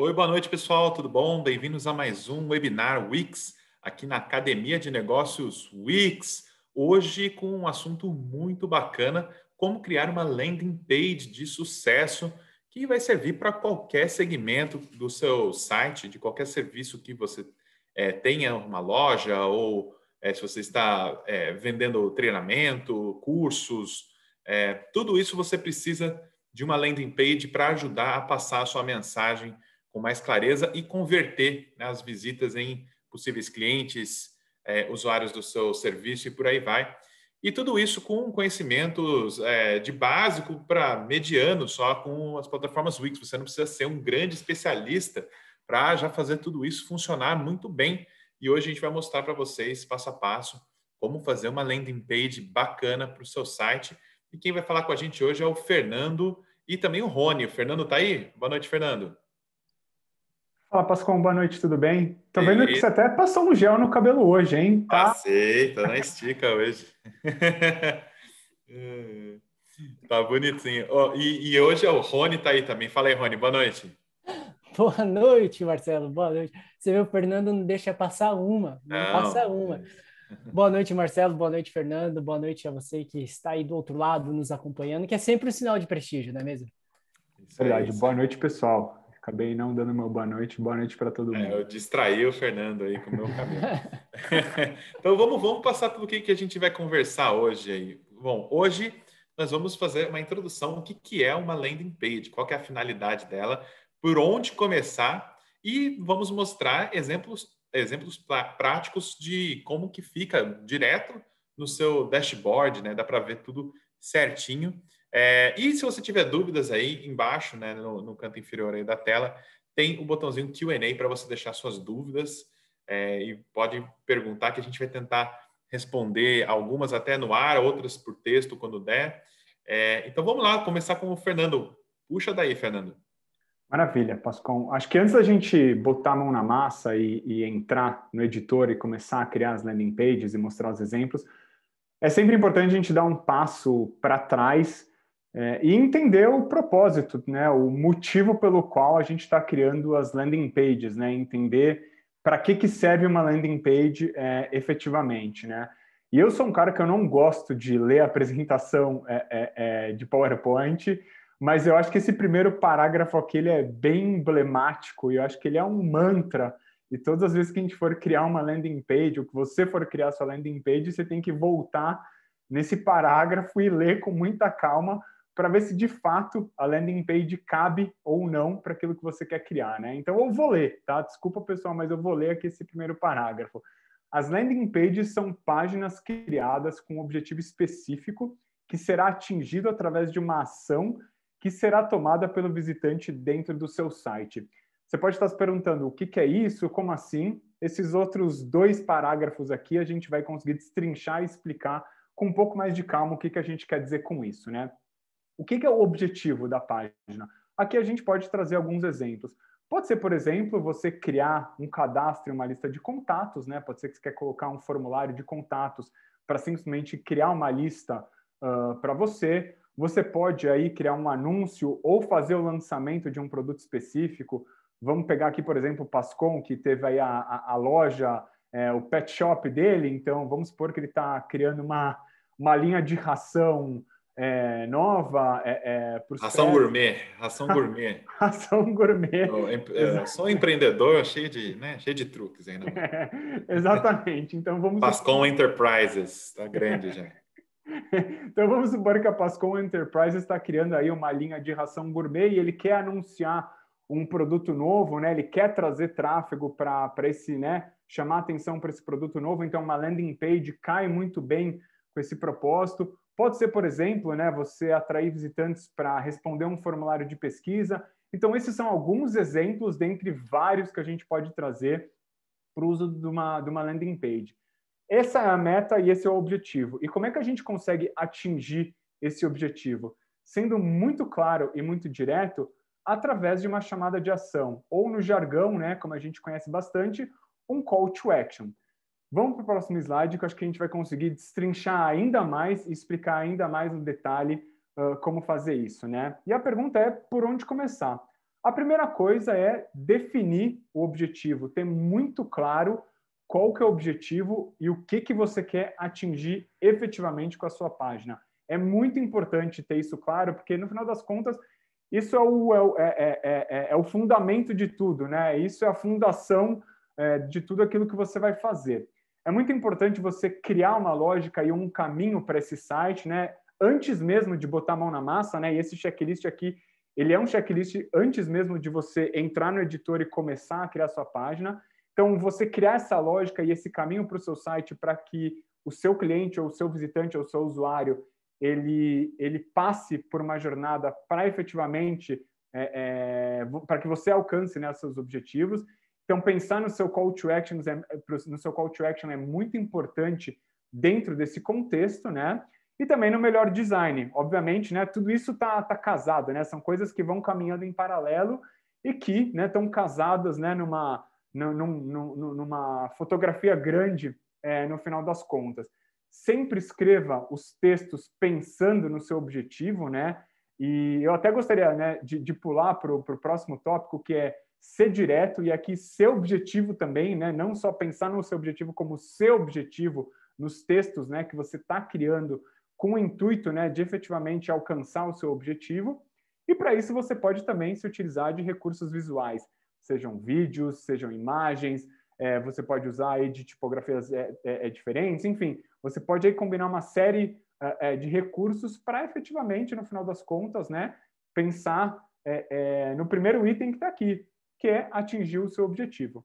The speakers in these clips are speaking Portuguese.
Oi, boa noite, pessoal. Tudo bom? Bem-vindos a mais um webinar Wix aqui na Academia de Negócios Wix. Hoje com um assunto muito bacana, como criar uma landing page de sucesso que vai servir para qualquer segmento do seu site, de qualquer serviço que você é, tenha, uma loja ou é, se você está é, vendendo treinamento, cursos, é, tudo isso você precisa de uma landing page para ajudar a passar a sua mensagem com mais clareza e converter né, as visitas em possíveis clientes, é, usuários do seu serviço e por aí vai. E tudo isso com conhecimentos é, de básico para mediano, só com as plataformas Wix. Você não precisa ser um grande especialista para já fazer tudo isso funcionar muito bem. E hoje a gente vai mostrar para vocês, passo a passo, como fazer uma landing page bacana para o seu site. E quem vai falar com a gente hoje é o Fernando e também o Rony. O Fernando está aí? Boa noite, Fernando. Fala, Pascoal, boa noite, tudo bem? Tô vendo que você até passou um gel no cabelo hoje, hein? Tá? Passei, tá na estica hoje. tá bonitinho. Oh, e, e, hoje é o Rony tá aí também. Fala aí, Rony, boa noite. Boa noite, Marcelo, boa noite. Você vê, o Fernando não deixa passar uma, não, não. passa uma. Boa noite, Marcelo, boa noite, Fernando, boa noite a você que está aí do outro lado nos acompanhando, que é sempre um sinal de prestígio, não é mesmo? Isso é Verdade, boa noite, pessoal. Acabei não dando meu boa noite. Boa noite para todo mundo. É, eu distraí o Fernando aí com o meu cabelo. então vamos, vamos passar pelo que, que a gente vai conversar hoje aí. Bom, hoje nós vamos fazer uma introdução o que, que é uma landing page, qual que é a finalidade dela, por onde começar e vamos mostrar exemplos exemplos práticos de como que fica direto no seu dashboard, né? Dá para ver tudo certinho. É, e se você tiver dúvidas aí embaixo, né, no, no canto inferior aí da tela, tem o botãozinho Q&A para você deixar suas dúvidas é, e pode perguntar que a gente vai tentar responder algumas até no ar, outras por texto quando der. É, então vamos lá, começar com o Fernando. Puxa daí, Fernando. Maravilha, Pascoal. Acho que antes da gente botar a mão na massa e, e entrar no editor e começar a criar as landing pages e mostrar os exemplos, é sempre importante a gente dar um passo para trás é, e entender o propósito, né, o motivo pelo qual a gente está criando as landing pages, né, entender para que, que serve uma landing page é, efetivamente. Né. E eu sou um cara que eu não gosto de ler a apresentação é, é, é, de PowerPoint, mas eu acho que esse primeiro parágrafo aqui ele é bem emblemático e eu acho que ele é um mantra. E todas as vezes que a gente for criar uma landing page, ou que você for criar sua landing page, você tem que voltar nesse parágrafo e ler com muita calma para ver se de fato a landing page cabe ou não para aquilo que você quer criar, né? Então eu vou ler, tá? Desculpa pessoal, mas eu vou ler aqui esse primeiro parágrafo. As landing pages são páginas criadas com um objetivo específico que será atingido através de uma ação que será tomada pelo visitante dentro do seu site. Você pode estar se perguntando o que, que é isso, como assim? Esses outros dois parágrafos aqui a gente vai conseguir destrinchar e explicar com um pouco mais de calma o que, que a gente quer dizer com isso, né? O que, que é o objetivo da página? Aqui a gente pode trazer alguns exemplos. Pode ser, por exemplo, você criar um cadastro, uma lista de contatos, né? Pode ser que você quer colocar um formulário de contatos para simplesmente criar uma lista uh, para você. Você pode aí criar um anúncio ou fazer o lançamento de um produto específico. Vamos pegar aqui, por exemplo, o Pascon, que teve aí a, a, a loja, é, o pet shop dele. Então, vamos supor que ele está criando uma, uma linha de ração é, nova. É, é, ração gourmet, ração gourmet. ração gourmet. Eu, sou é, empreendedor cheio de, né, cheio de truques ainda. exatamente. Então vamos. Pascom Enterprises, está grande já. então vamos supor que a Pascom Enterprises está criando aí uma linha de ração gourmet e ele quer anunciar um produto novo, né? Ele quer trazer tráfego para esse, né? Chamar atenção para esse produto novo. Então uma landing page cai muito bem com esse propósito Pode ser, por exemplo, né, você atrair visitantes para responder um formulário de pesquisa. Então, esses são alguns exemplos dentre vários que a gente pode trazer para o uso de uma, de uma landing page. Essa é a meta e esse é o objetivo. E como é que a gente consegue atingir esse objetivo? Sendo muito claro e muito direto, através de uma chamada de ação, ou no jargão, né, como a gente conhece bastante, um call to action. Vamos para o próximo slide, que eu acho que a gente vai conseguir destrinchar ainda mais e explicar ainda mais no detalhe uh, como fazer isso, né? E a pergunta é por onde começar? A primeira coisa é definir o objetivo, ter muito claro qual que é o objetivo e o que, que você quer atingir efetivamente com a sua página. É muito importante ter isso claro, porque no final das contas, isso é o, é, é é, é, é, é o fundamento de tudo, né? Isso é a fundação é, de tudo aquilo que você vai fazer é muito importante você criar uma lógica e um caminho para esse site, né? Antes mesmo de botar a mão na massa, né? E esse checklist aqui, ele é um checklist antes mesmo de você entrar no editor e começar a criar sua página. Então, você criar essa lógica e esse caminho para o seu site para que o seu cliente ou o seu visitante ou o seu usuário ele, ele passe por uma jornada para efetivamente é, é, para que você alcance né, seus objetivos então, pensar no seu call to action é, no seu call to action é muito importante dentro desse contexto, né? E também no melhor design, obviamente, né? Tudo isso tá, tá casado, né? São coisas que vão caminhando em paralelo e que, né? Estão casadas, né? Numa, num, num, numa fotografia grande é, no final das contas. Sempre escreva os textos pensando no seu objetivo, né? E eu até gostaria né, de, de pular para o próximo tópico, que é ser direto e aqui seu objetivo também, né? Não só pensar no seu objetivo como seu objetivo nos textos, né? Que você está criando com o intuito, né? De efetivamente alcançar o seu objetivo. E para isso você pode também se utilizar de recursos visuais, sejam vídeos, sejam imagens. É, você pode usar aí de tipografias é, é, é diferentes, enfim, você pode aí combinar uma série é, é, de recursos para efetivamente, no final das contas, né, pensar é, é, no primeiro item que está aqui que é atingir o seu objetivo.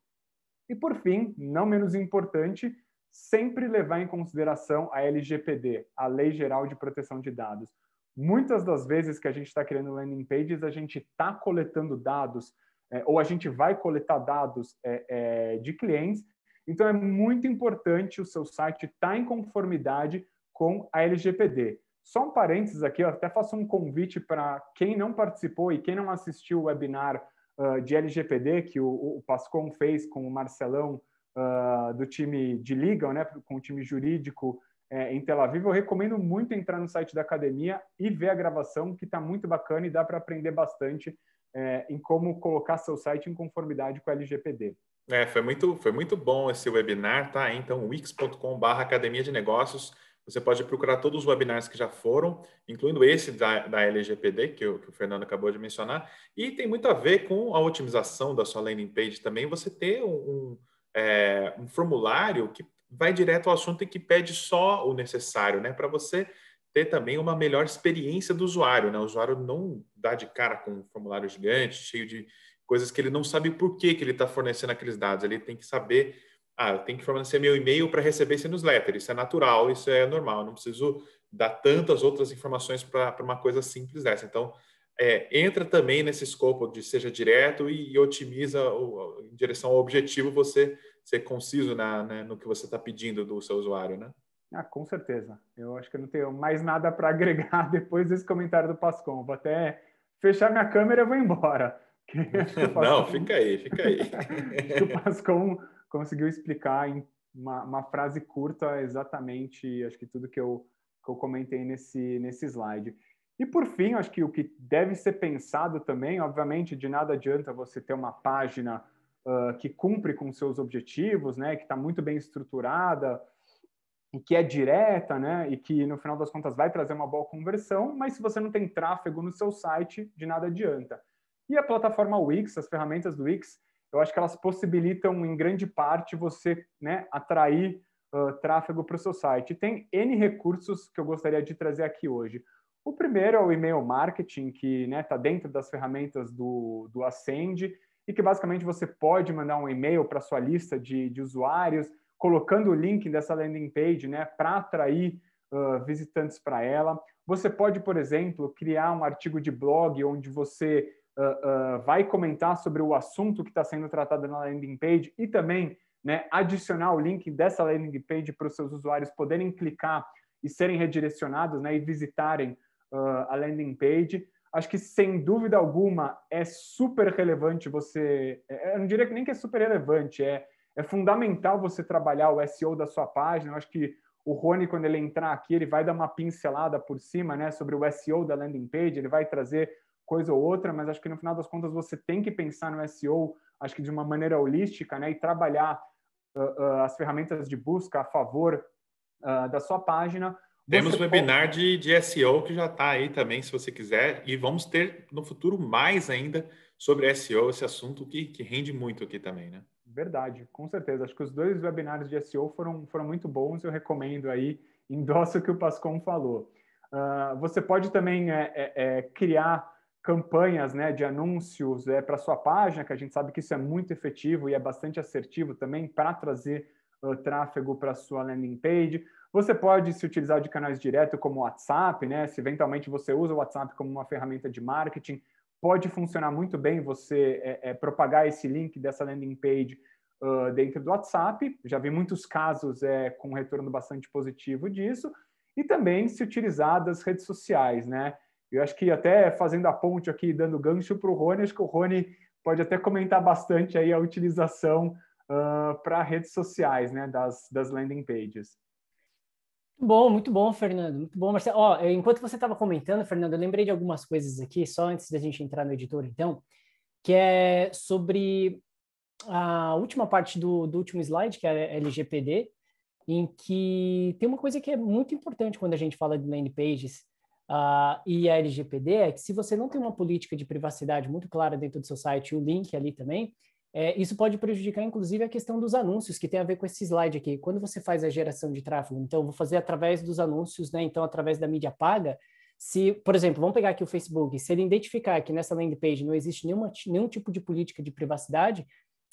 E por fim, não menos importante, sempre levar em consideração a LGPD, a Lei Geral de Proteção de Dados. Muitas das vezes que a gente está criando landing pages, a gente está coletando dados, é, ou a gente vai coletar dados é, é, de clientes. Então, é muito importante o seu site estar tá em conformidade com a LGPD. Só um parênteses aqui, eu até faço um convite para quem não participou e quem não assistiu o webinar uh, de LGPD que o, o, Pascom fez com o Marcelão uh, do time de Liga, né, com o time jurídico é, em Tel Aviv, eu recomendo muito entrar no site da academia e ver a gravação, que está muito bacana e dá para aprender bastante é, em como colocar seu site em conformidade com o LGPD. É, foi muito, foi muito bom esse webinar, tá? Então, wix.com.br Academia de Negócios você pode procurar todos os webinars que já foram, incluindo esse da, da LGPD, que o, que o Fernando acabou de mencionar, e tem muito a ver com a otimização da sua landing page também, você ter um, um, é, um formulário que vai direto ao assunto e que pede só o necessário, né? Para você ter também uma melhor experiência do usuário, né? O usuário não dá de cara com um formulário gigante, cheio de coisas que ele não sabe por que, que ele está fornecendo aqueles dados. Ele tem que saber ah, eu tenho que fornecer meu e-mail para receber esse newsletter. Isso é natural, isso é normal. Eu não preciso dar tantas outras informações para uma coisa simples dessa. Então, é, entra também nesse escopo de seja direto e, e otimiza o, em direção ao objetivo você ser conciso na, né, no que você está pedindo do seu usuário, né? Ah, com certeza. Eu acho que eu não tenho mais nada para agregar depois desse comentário do Pascom. Vou até fechar minha câmera e vou embora. Não, fica aí, fica aí. o Pascom conseguiu explicar em uma, uma, frase curta exatamente, acho que tudo que eu, que eu comentei nesse, nesse slide. E por fim, acho que o que deve ser pensado também, obviamente, de nada adianta você ter uma página uh, que cumpre com seus objetivos, né, que está muito bem estruturada e que é direta, né, e que no final das contas vai trazer uma boa conversão, mas se você não tem tráfego no seu site, de nada adianta. E a plataforma Wix, as ferramentas do Wix, eu acho que elas possibilitam, em grande parte, você né, atrair uh, tráfego para o seu site. E tem N recursos que eu gostaria de trazer aqui hoje. O primeiro é o e-mail marketing, que está né, tá dentro das ferramentas do, do Ascend, e que basicamente você pode mandar um e-mail para sua lista de, de usuários, colocando o link dessa landing page né, para atrair uh, visitantes para ela. Você pode, por exemplo, criar um artigo de blog onde você uh, vai comentar sobre o assunto que está sendo tratado na landing page e também né, adicionar o link dessa landing page para os seus usuários poderem clicar e serem redirecionados né, e visitarem uh, a landing page. Acho que, sem dúvida alguma, é super relevante você. É, eu não diria que nem que é super relevante, é, é fundamental você trabalhar o SEO da sua página. Eu acho que o Rony, quando ele entrar aqui, ele vai dar uma pincelada por cima né, sobre o SEO da landing page, ele vai trazer coisa ou outra, mas acho que no final das contas você tem que pensar no SEO, acho que de uma maneira holística, né, e trabalhar uh, uh, as ferramentas de busca a favor uh, da sua página. Temos um pode... webinar de, de SEO que já está aí também, se você quiser, e vamos ter no futuro mais ainda sobre SEO, esse assunto que, que rende muito aqui também, né? Verdade, com certeza. Acho que os dois webinários de SEO foram, foram muito bons, eu recomendo aí, endosso o que o Pascom falou. Uh, você pode também é, é, criar campanhas né, de anúncios é, para sua página, que a gente sabe que isso é muito efetivo e é bastante assertivo também para trazer uh, tráfego para sua landing page. Você pode se utilizar de canais direto como o WhatsApp, né? Se eventualmente você usa o WhatsApp como uma ferramenta de marketing, pode funcionar muito bem você é, é, propagar esse link dessa landing page uh, dentro do WhatsApp. Já vi muitos casos é, com retorno bastante positivo disso. E também se utilizar das redes sociais, né? Eu acho que até fazendo a ponte aqui, dando gancho para o Rony, acho que o Rony pode até comentar bastante aí a utilização uh, ah, para redes sociais, né, das, das landing pages. Bom, muito bom, Fernando. Muito bom, Marcelo. Ó, enquanto você estava comentando, Fernando, eu lembrei de algumas coisas aqui, só antes da gente entrar no editor, então, que é sobre a última parte do, do último slide, que é LGPD, em que tem uma coisa que é muito importante quando a gente fala de landing pages, uh, e a LGPD é que se você não tem uma política de privacidade muito clara dentro do seu site, o link ali também, é, isso pode prejudicar, inclusive, a questão dos anúncios, que tem a ver com esse slide aqui. Quando você faz a geração de tráfego, então, vou fazer através dos anúncios, né? Então, através da mídia paga. Se, por exemplo, vamos pegar aqui o Facebook, se ele identificar que nessa landing page não existe nenhuma, nenhum tipo de política de privacidade,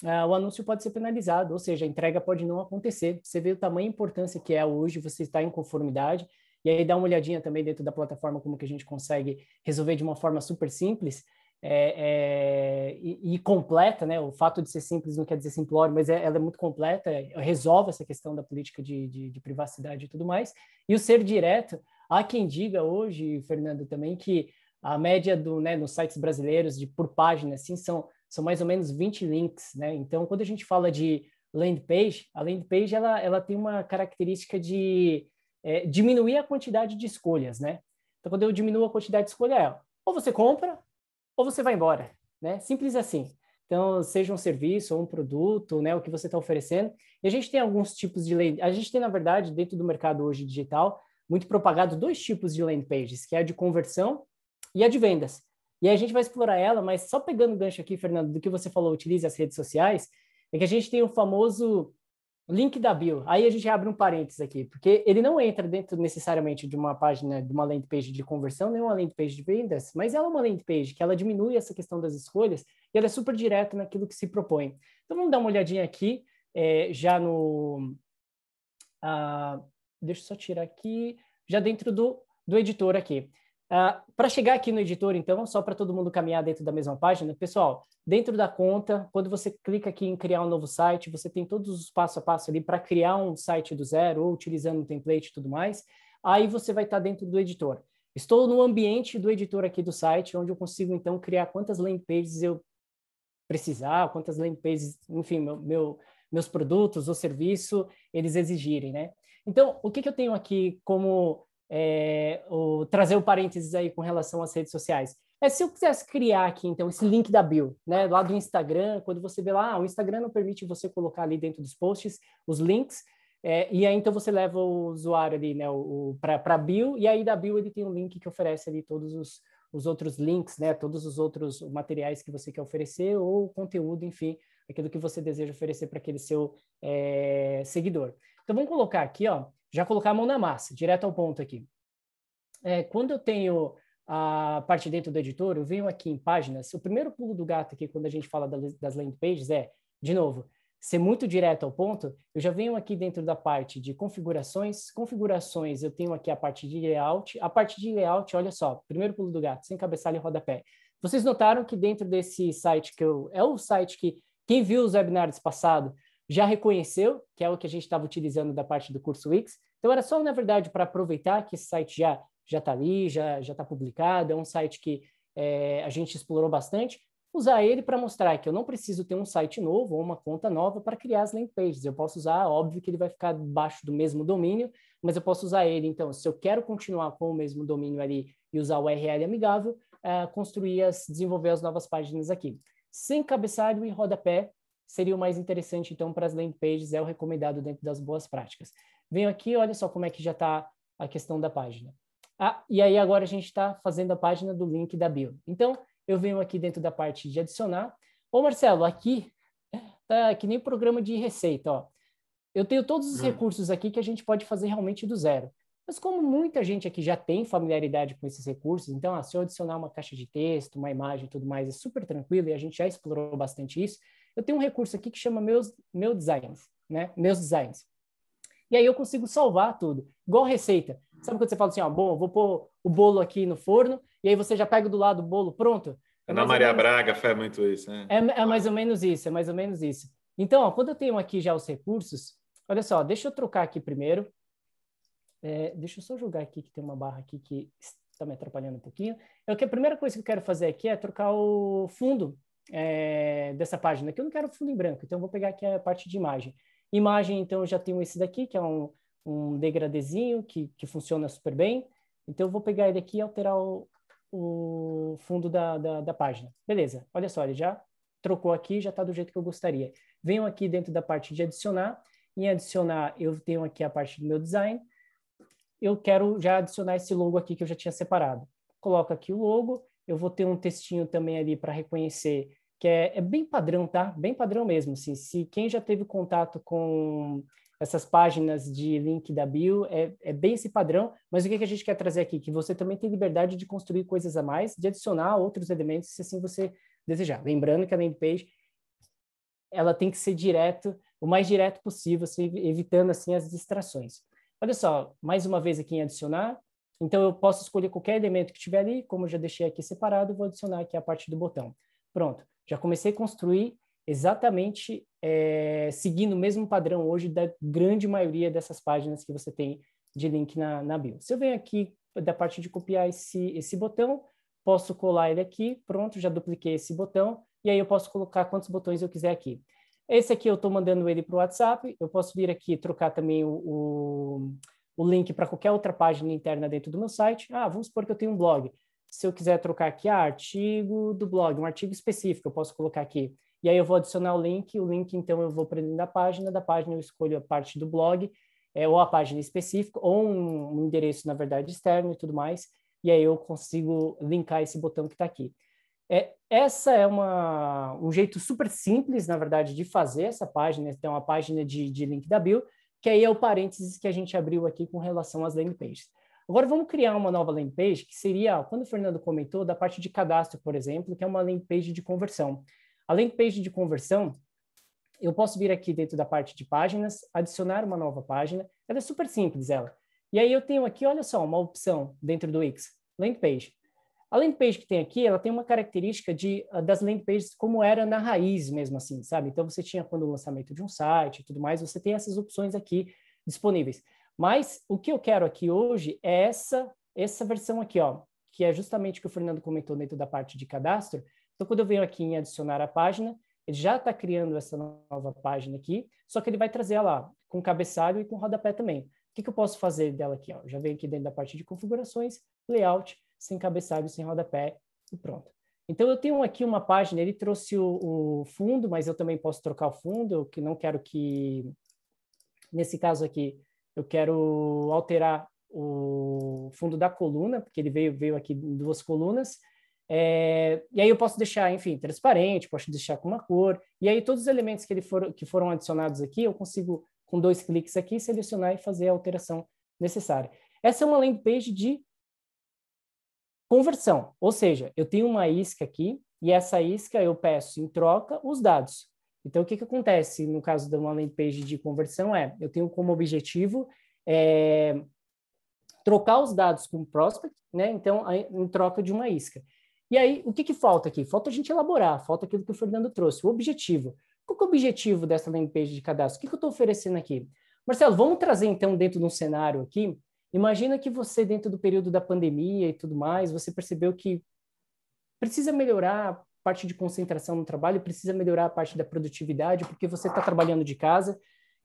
uh, o anúncio pode ser penalizado, ou seja, a entrega pode não acontecer. Você vê o tamanho e importância que é hoje, você está em conformidade, e aí dá uma olhadinha também dentro da plataforma como que a gente consegue resolver de uma forma super simples é, é, e, e, completa, né? O fato de ser simples não quer dizer simplório, mas é, ela é muito completa, resolve essa questão da política de, de, de privacidade e tudo mais. E o ser direto, há quem diga hoje, Fernando, também que a média do, né, nos sites brasileiros de por página, assim, são, são mais ou menos 20 links, né? Então, quando a gente fala de landing page, a landing page ela, ela tem uma característica de é, diminuir a quantidade de escolhas, né? Então, quando eu diminuo a quantidade de escolha, é ou você compra ou você vai embora, né? Simples assim. Então, seja um serviço ou um produto, né, o que você está oferecendo. E a gente tem alguns tipos de lei. A gente tem, na verdade, dentro do mercado hoje digital, muito propagado dois tipos de landing pages, que é a de conversão e a de vendas. E a gente vai explorar ela, mas só pegando o gancho aqui, Fernando, do que você falou, utilize as redes sociais, é que a gente tem o famoso Link da bio. Aí a gente abre um parênteses aqui, porque ele não entra dentro necessariamente de uma página, de uma landing page de conversão, nem uma landing page de vendas, mas ela é uma landing page que ela diminui essa questão das escolhas e ela é super direta naquilo que se propõe. Então vamos dar uma olhadinha aqui, é, já no. Ah, deixa eu só tirar aqui, já dentro do, do editor aqui. Uh, ah, para chegar aqui no editor, então, só para todo mundo caminhar dentro da mesma página, pessoal, dentro da conta, quando você clica aqui em criar um novo site, você tem todos os passo a passo ali para criar um site do zero, ou utilizando um template e tudo mais. Aí você vai estar tá dentro do editor. Estou no ambiente do editor aqui do site, onde eu consigo, então, criar quantas landing pages eu precisar, quantas landing pages, enfim, meu, meu, meus produtos ou serviço eles exigirem, né? Então, o que, que eu tenho aqui como é, o, trazer o um parênteses aí com relação às redes sociais. É se eu quisesse criar aqui, então, esse link da bio, né, lá do Instagram, quando você vê lá, ah, o Instagram não permite você colocar ali dentro dos posts os links, é, e aí então você leva o usuário ali, né, o, o, para bio, e aí da bio ele tem um link que oferece ali todos os, os outros links, né, todos os outros materiais que você quer oferecer, ou conteúdo, enfim, aquilo que você deseja oferecer para aquele seu é, seguidor. Então vamos colocar aqui, ó, já colocar a mão na massa, direto ao ponto aqui. É, quando eu tenho a parte dentro do editor, eu venho aqui em páginas. O primeiro pulo do gato aqui, quando a gente fala das landing pages, é, de novo, ser muito direto ao ponto. Eu já venho aqui dentro da parte de configurações. Configurações, eu tenho aqui a parte de layout. A parte de layout, olha só, primeiro pulo do gato, sem cabeçalho e rodapé. Vocês notaram que dentro desse site que eu... É o site que quem viu os webinars passados, já reconheceu, que é o que a gente estava utilizando da parte do curso Wix. Então, era só, na verdade, para aproveitar que esse site já já está ali, já está publicado, é um site que é, a gente explorou bastante, usar ele para mostrar que eu não preciso ter um site novo ou uma conta nova para criar as landing pages. Eu posso usar, óbvio que ele vai ficar debaixo do mesmo domínio, mas eu posso usar ele. Então, se eu quero continuar com o mesmo domínio ali e usar o URL amigável, é, construir as, desenvolver as novas páginas aqui. Sem cabeçalho e rodapé, seria o mais interessante, então, para as landing pages, é o recomendado dentro das boas práticas. Venho aqui, olha só como é que já está a questão da página. Ah, e aí agora a gente está fazendo a página do link da bio. Então, eu venho aqui dentro da parte de adicionar. Ô, Marcelo, aqui tá que nem programa de receita, ó. Eu tenho todos os hum. recursos aqui que a gente pode fazer realmente do zero. Mas como muita gente aqui já tem familiaridade com esses recursos, então, ah, se eu adicionar uma caixa de texto, uma imagem e tudo mais, é super tranquilo, e a gente já explorou bastante isso, eu tenho um recurso aqui que chama meus, meu designs, né? Meus designs. E aí eu consigo salvar tudo, igual receita. Sabe quando você fala assim, ó, bom, vou pôr o bolo aqui no forno, e aí você já pega do lado o bolo pronto? É, é na Maria menos... Braga faz muito isso, né? É, é mais ou menos isso, é mais ou menos isso. Então, ó, quando eu tenho aqui já os recursos, olha só, deixa eu trocar aqui primeiro. É, deixa eu só jogar aqui que tem uma barra aqui que está me atrapalhando um pouquinho. Eu, é que a primeira coisa que eu quero fazer aqui é trocar o fundo é, dessa página, que eu não quero fundo em branco, então vou pegar aqui a parte de imagem. Imagem, então, eu já tenho esse daqui, que é um, um degradezinho, que, que funciona super bem. Então, eu vou pegar ele aqui e alterar o, o fundo da, da, da, página. Beleza, olha só, ele já trocou aqui, já está do jeito que eu gostaria. Venho aqui dentro da parte de adicionar. Em adicionar, eu tenho aqui a parte do meu design. Eu quero já adicionar esse logo aqui que eu já tinha separado. Coloco aqui o logo, eu vou ter um textinho também ali para reconhecer que é, é, bem padrão, tá? Bem padrão mesmo. Assim, se quem já teve contato com essas páginas de link da bio, é, é bem esse padrão, mas o que, que a gente quer trazer aqui? Que você também tem liberdade de construir coisas a mais, de adicionar outros elementos, se assim você desejar. Lembrando que a landing page, ela tem que ser direto, o mais direto possível, assim, evitando assim as distrações. Olha só, mais uma vez aqui em adicionar, então, eu posso escolher qualquer elemento que tiver ali, como eu já deixei aqui separado, vou adicionar aqui a parte do botão. Pronto já comecei a construir exatamente é, seguindo o mesmo padrão hoje da grande maioria dessas páginas que você tem de link na, na bio. Se eu venho aqui da parte de copiar esse, esse botão, posso colar ele aqui, pronto, já dupliquei esse botão, e aí eu posso colocar quantos botões eu quiser aqui. Esse aqui eu estou mandando ele para o WhatsApp, eu posso vir aqui trocar também o, o, o link para qualquer outra página interna dentro do meu site. Ah, vamos supor que eu tenho um blog se eu quiser trocar aqui, ah, artigo do blog, um artigo específico, eu posso colocar aqui. E aí eu vou adicionar o link, o link então eu vou para dentro da página, da página eu escolho a parte do blog, é, ou a página específica, ou um, um endereço, na verdade, externo e tudo mais, e aí eu consigo linkar esse botão que está aqui. É, essa é uma, um jeito super simples, na verdade, de fazer essa página, então a página de, de link da bio, que aí é o parênteses que a gente abriu aqui com relação às landing pages. Agora vamos criar uma nova landing page, que seria, quando o Fernando comentou, da parte de cadastro, por exemplo, que é uma landing page de conversão. A landing page de conversão, eu posso vir aqui dentro da parte de páginas, adicionar uma nova página. Ela é super simples, ela. E aí eu tenho aqui, olha só, uma opção dentro do Wix, landing page. A landing page que tem aqui, ela tem uma característica de, ah, das landing pages como era na raiz mesmo assim, sabe? Então você tinha quando o lançamento de um site e tudo mais, você tem essas opções aqui disponíveis. Mas o que eu quero aqui hoje é essa essa versão aqui, ó, que é justamente o que o Fernando comentou dentro da parte de cadastro. Então, quando eu venho aqui em adicionar a página, ele já está criando essa nova página aqui, só que ele vai trazer ela ó, com cabeçalho e com rodapé também. O que, que eu posso fazer dela aqui? Ó? Já venho aqui dentro da parte de configurações, layout, sem cabeçalho, sem rodapé e pronto. Então, eu tenho aqui uma página, ele trouxe o, o fundo, mas eu também posso trocar o fundo, que não quero que, nesse caso aqui, eu quero alterar o fundo da coluna, porque ele veio, veio aqui em duas colunas, é, e aí eu posso deixar, enfim, transparente, posso deixar com uma cor, e aí todos os elementos que, ele for, que foram adicionados aqui, eu consigo, com dois cliques aqui, selecionar e fazer a alteração necessária. Essa é uma landing page de conversão, ou seja, eu tenho uma isca aqui, e essa isca eu peço em troca os dados. Então, o que, que acontece no caso de uma landing page de conversão é, eu tenho como objetivo é, trocar os dados com o prospect, né? Então, aí, em troca de uma isca. E aí, o que, que falta aqui? Falta a gente elaborar, falta aquilo que o Fernando trouxe, o objetivo. Qual é o objetivo dessa landing page de cadastro? O que, que eu estou oferecendo aqui? Marcelo, vamos trazer então dentro de um cenário aqui. Imagina que você, dentro do período da pandemia e tudo mais, você percebeu que precisa melhorar parte de concentração no trabalho, precisa melhorar a parte da produtividade, porque você está trabalhando de casa.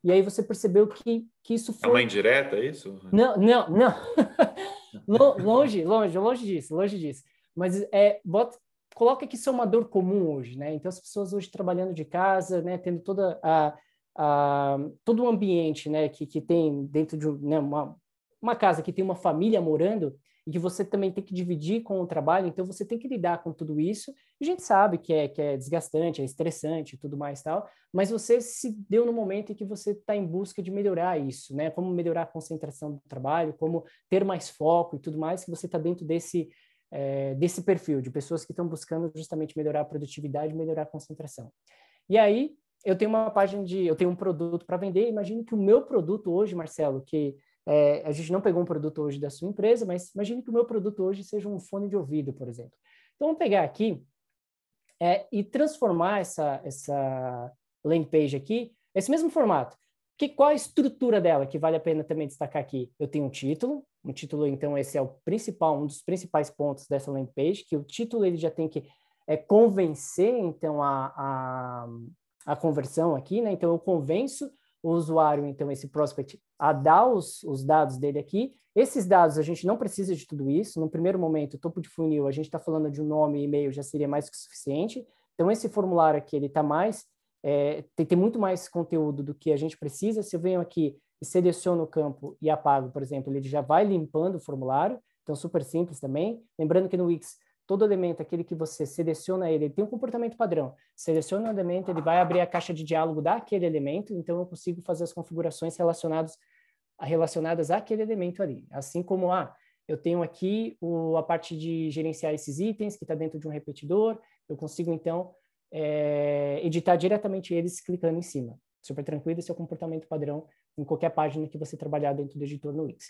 E aí você percebeu que, que isso foi. É uma indireta, isso? Não, não, não. longe, longe, longe disso, longe disso. Mas é, bota, coloca que isso é uma dor comum hoje, né? Então, as pessoas hoje trabalhando de casa, né, tendo toda a, a todo o ambiente né, que, que tem dentro de né, uma, uma casa que tem uma família morando e que você também tem que dividir com o trabalho, então você tem que lidar com tudo isso a gente sabe que é, que é desgastante, é estressante e tudo mais tal, mas você se deu no momento em que você está em busca de melhorar isso, né? Como melhorar a concentração do trabalho, como ter mais foco e tudo mais, que você está dentro desse, é, desse perfil, de pessoas que estão buscando justamente melhorar a produtividade, melhorar a concentração. E aí, eu tenho uma página de. Eu tenho um produto para vender, imagine que o meu produto hoje, Marcelo, que é, a gente não pegou um produto hoje da sua empresa, mas imagine que o meu produto hoje seja um fone de ouvido, por exemplo. Então, vamos pegar aqui é, e transformar essa, essa landing page aqui, esse mesmo formato. Que, qual a estrutura dela que vale a pena também destacar aqui? Eu tenho um título, um título, então, esse é o principal, um dos principais pontos dessa landing page, que o título ele já tem que é, convencer, então, a, a, a conversão aqui, né? Então, eu convenço o usuário, então, esse prospect, a dar os, os dados dele aqui. Esses dados, a gente não precisa de tudo isso. No primeiro momento, topo de funil, a gente está falando de um nome e e-mail, já seria mais que suficiente. Então, esse formulário aqui, ele está mais, é, tem, tem muito mais conteúdo do que a gente precisa. Se eu venho aqui e seleciono o campo e apago, por exemplo, ele já vai limpando o formulário. Então, super simples também. Lembrando que no Wix todo elemento, aquele que você seleciona ele, ele tem um comportamento padrão. Seleciona um elemento, ele vai abrir a caixa de diálogo daquele elemento, então eu consigo fazer as configurações relacionadas, relacionadas àquele elemento ali. Assim como, ah, eu tenho aqui o, a parte de gerenciar esses itens que está dentro de um repetidor, eu consigo, então, é, editar diretamente eles clicando em cima. Super tranquilo, esse é o comportamento padrão em qualquer página que você trabalhar dentro do editor no Wix.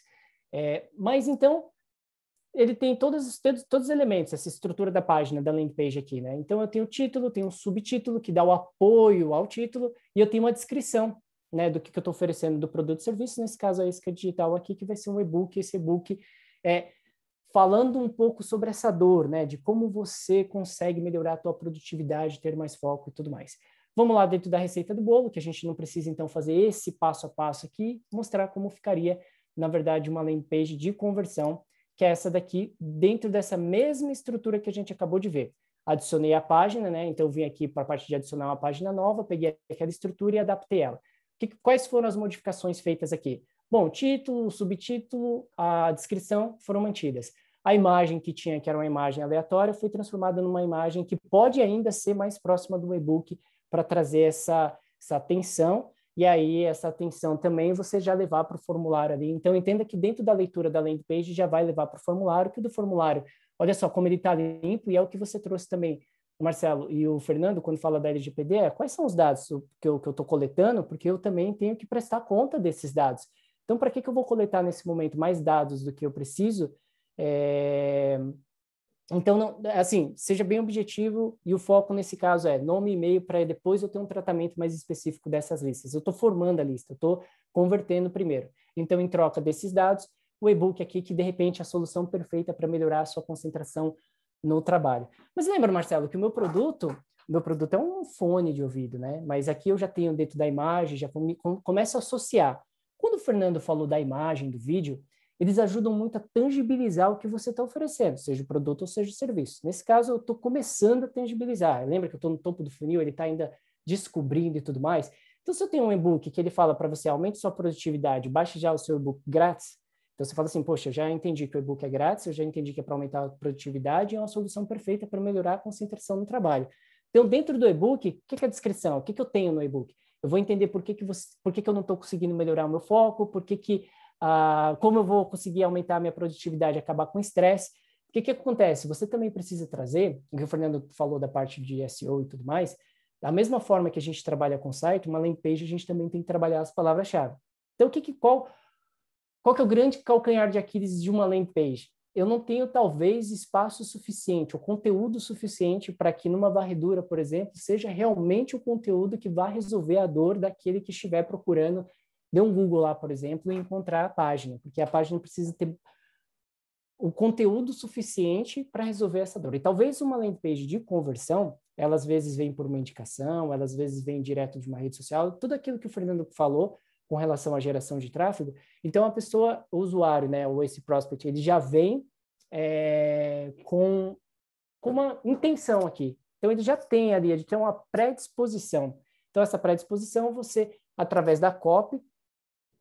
É, mas, então, ele tem todos, todos, todos os elementos, essa estrutura da página, da landing page aqui, né? Então, eu tenho o título, tenho um subtítulo que dá o apoio ao título e eu tenho uma descrição, né, do que, que eu estou oferecendo do produto e serviço, nesse caso a isca digital aqui, que vai ser um e-book, esse e-book é falando um pouco sobre essa dor, né, de como você consegue melhorar a tua produtividade, ter mais foco e tudo mais. Vamos lá dentro da receita do bolo, que a gente não precisa então fazer esse passo a passo aqui, mostrar como ficaria, na verdade, uma landing page de conversão que é essa daqui, dentro dessa mesma estrutura que a gente acabou de ver. Adicionei a página, né? Então, vim aqui para a parte de adicionar uma página nova, peguei aquela estrutura e adaptei ela. Que, quais foram as modificações feitas aqui? Bom, título, subtítulo, a descrição foram mantidas. A imagem que tinha, que era uma imagem aleatória, foi transformada numa imagem que pode ainda ser mais próxima do e-book para trazer essa, essa atenção e aí essa atenção também você já levar para o formulário ali. Então entenda que dentro da leitura da landing page já vai levar para o formulário, que do formulário, olha só como ele está limpo, e é o que você trouxe também, Marcelo e o Fernando, quando fala da LGPD, é quais são os dados que eu estou coletando, porque eu também tenho que prestar conta desses dados. Então, para que, que eu vou coletar nesse momento mais dados do que eu preciso? É, então, não, assim, seja bem objetivo e o foco nesse caso é nome e e-mail para depois eu ter um tratamento mais específico dessas listas. Eu estou formando a lista, eu estou convertendo primeiro. Então, em troca desses dados, o e-book aqui que de repente é a solução perfeita para melhorar a sua concentração no trabalho. Mas lembra, Marcelo, que o meu produto, meu produto é um fone de ouvido, né? Mas aqui eu já tenho dentro da imagem, já come, começo a associar. Quando o Fernando falou da imagem, do vídeo, eles ajudam muito a tangibilizar o que você está oferecendo, seja o produto ou seja o serviço. Nesse caso, eu estou começando a tangibilizar. Lembra que eu estou no topo do funil, ele está ainda descobrindo e tudo mais. Então, se eu tenho um e-book que ele fala para você, aumente sua produtividade, baixe já o seu e-book grátis, então você fala assim, poxa, eu já entendi que o e-book é grátis, eu já entendi que é para aumentar a produtividade, é uma solução perfeita para melhorar a concentração no trabalho. Então, dentro do e-book, o que, que é a descrição? O que, que eu tenho no e-book? Eu vou entender por que, que, você, por que, que eu não estou conseguindo melhorar o meu foco, por que, que ah, como eu vou conseguir aumentar a minha produtividade, acabar com o estresse. O que, que acontece? Você também precisa trazer, o que o Fernando falou da parte de SEO e tudo mais, da mesma forma que a gente trabalha com site, uma landing page a gente também tem que trabalhar as palavras-chave. Então, o que, que qual, qual que é o grande calcanhar de Aquiles de uma landing page? Eu não tenho, talvez, espaço suficiente, ou conteúdo suficiente para que numa varredura, por exemplo, seja realmente o conteúdo que vá resolver a dor daquele que estiver procurando dê um Google lá, por exemplo, e encontrar a página, porque a página precisa ter o conteúdo suficiente para resolver essa dor. E talvez uma landing page de conversão, ela às vezes vem por uma indicação, ela às vezes vem direto de uma rede social, tudo aquilo que o Fernando falou com relação à geração de tráfego. Então a pessoa, o usuário, né, ou esse prospect, ele já vem é, com, com uma intenção aqui. Então ele já tem ali, ele tem uma predisposição. Então essa predisposição você, através da copy,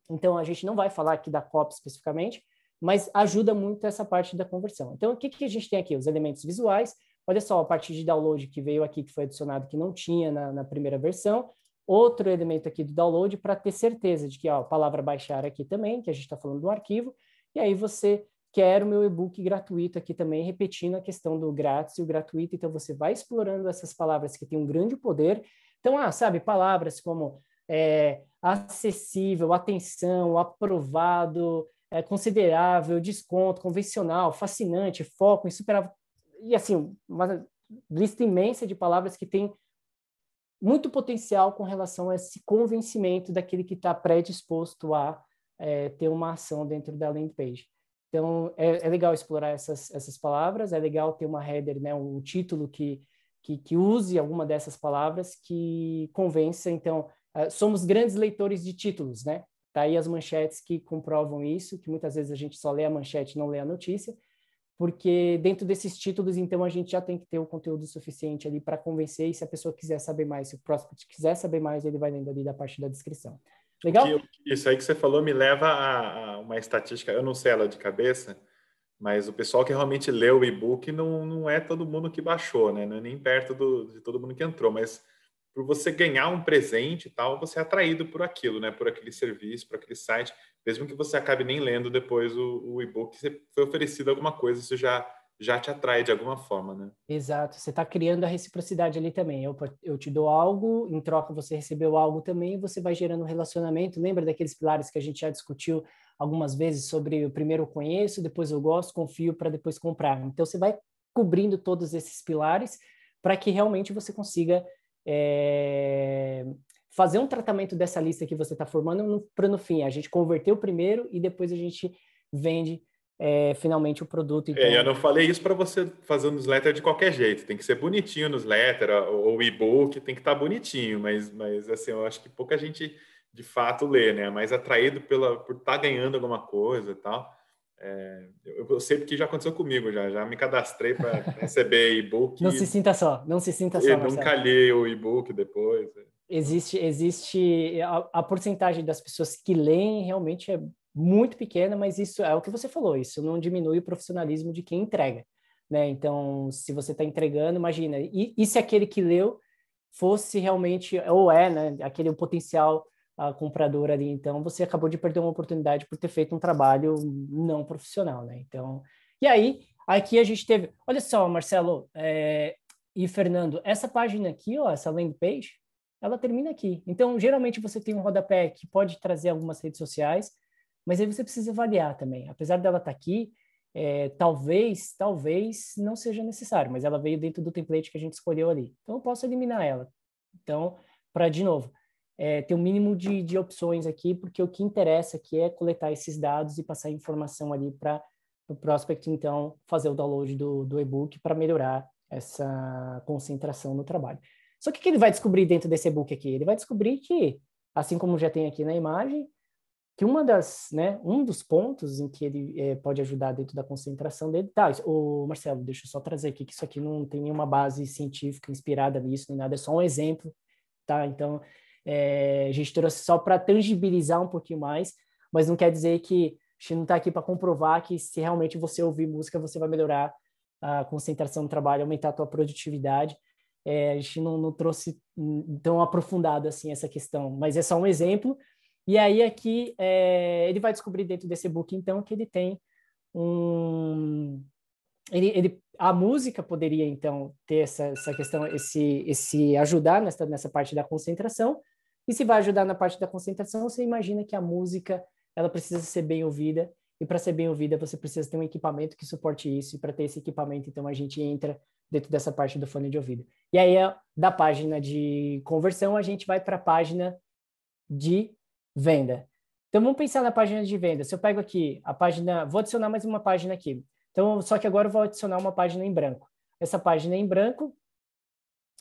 então, a gente não vai falar aqui da COP especificamente, mas ajuda muito essa parte da conversão. Então, o que, que a gente tem aqui? Os elementos visuais. Olha só, a partir de download que veio aqui, que foi adicionado, que não tinha na, na primeira versão. Outro elemento aqui do download para ter certeza de que ó, a palavra baixar aqui também, que a gente está falando do arquivo. E aí você quer o meu e-book gratuito aqui também, repetindo a questão do grátis e o gratuito. Então, você vai explorando essas palavras que têm um grande poder. Então, ah, sabe, palavras como é, acessível, atenção, aprovado, é, considerável, desconto, convencional, fascinante, foco, insuperável. E assim, uma lista imensa de palavras que tem muito potencial com relação a esse convencimento daquele que está predisposto a é, ter uma ação dentro da landing page. Então, é, é, legal explorar essas, essas palavras, é legal ter uma header, né, um título que, que, que use alguma dessas palavras que convença. Então, ah, somos grandes leitores de títulos, né? Tá aí as manchetes que comprovam isso, que muitas vezes a gente só lê a manchete, não lê a notícia, porque dentro desses títulos, então a gente já tem que ter o conteúdo suficiente ali para convencer. E se a pessoa quiser saber mais, se o prospect quiser saber mais, ele vai lendo ali da parte da descrição. Legal? Isso aí que você falou me leva a, uma estatística, eu não sei ela de cabeça, mas o pessoal que realmente leu o e-book não, não é todo mundo que baixou, né? Não é nem perto do, de todo mundo que entrou, mas por você ganhar um presente e tal, você é atraído por aquilo, né? Por aquele serviço, por aquele site, mesmo que você acabe nem lendo depois o, o e-book, foi oferecido alguma coisa, isso já já te atrai de alguma forma, né? Exato, você está criando a reciprocidade ali também. Eu, eu te dou algo, em troca você recebeu algo também, você vai gerando um relacionamento. Lembra daqueles pilares que a gente já discutiu algumas vezes sobre o primeiro eu conheço, depois eu gosto, confio para depois comprar. Então você vai cobrindo todos esses pilares para que realmente você consiga é, fazer um tratamento dessa lista que você está formando para no fim a gente converter o primeiro e depois a gente vende é, finalmente o produto. Então... É, eu então, não falei isso para você fazer um newsletter de qualquer jeito. Tem que ser bonitinho o newsletter ou o e-book, tem que estar tá bonitinho, mas, mas assim, eu acho que pouca gente de fato lê, né? Mas é atraído pela, por estar tá ganhando alguma coisa e tal. É, eu, eu, sei porque já aconteceu comigo, já, já me cadastrei para receber e-book. Não se sinta só, não se sinta só. Eu nunca li o e-book depois. É. Existe, existe a, a, porcentagem das pessoas que leem realmente é muito pequena, mas isso é o que você falou, isso não diminui o profissionalismo de quem entrega, né? Então, se você está entregando, imagina, e, e se aquele que leu fosse realmente, ou é, né, aquele potencial a compradora ali, então você acabou de perder uma oportunidade por ter feito um trabalho não profissional, né? Então, e aí, aqui a gente teve, olha só, Marcelo é, e Fernando, essa página aqui, ó, essa landing page, ela termina aqui. Então, geralmente você tem um rodapé que pode trazer algumas redes sociais, mas aí você precisa avaliar também. Apesar dela estar tá aqui, é, talvez, talvez não seja necessário, mas ela veio dentro do template que a gente escolheu ali. Então, eu posso eliminar ela. Então, para de novo, é, ter o um mínimo de, de opções aqui, porque o que interessa aqui é coletar esses dados e passar informação ali para o prospect, então, fazer o download do, do e-book para melhorar essa concentração no trabalho. Só que o que ele vai descobrir dentro desse e-book aqui? Ele vai descobrir que, assim como já tem aqui na imagem, que uma das, né, um dos pontos em que ele é, pode ajudar dentro da concentração dele, tá, o Marcelo, deixa eu só trazer aqui que isso aqui não tem nenhuma base científica inspirada nisso nem nada, é só um exemplo, tá? Então, é, a gente trouxe só para tangibilizar um pouquinho mais, mas não quer dizer que a gente não está aqui para comprovar que se realmente você ouvir música, você vai melhorar a concentração no trabalho, aumentar a tua produtividade. É, a gente não, não trouxe tão aprofundado assim essa questão, mas é só um exemplo. E aí aqui é, ele vai descobrir dentro desse book então que ele tem um ele, ele a música poderia então ter essa, essa questão esse esse ajudar nessa nessa parte da concentração e se vai ajudar na parte da concentração, você imagina que a música ela precisa ser bem ouvida e para ser bem ouvida você precisa ter um equipamento que suporte isso e para ter esse equipamento então a gente entra dentro dessa parte do fone de ouvido. E aí da página de conversão a gente vai para a página de venda. Então vamos pensar na página de venda. Se eu pego aqui a página, vou adicionar mais uma página aqui. Então só que agora eu vou adicionar uma página em branco. Essa página em branco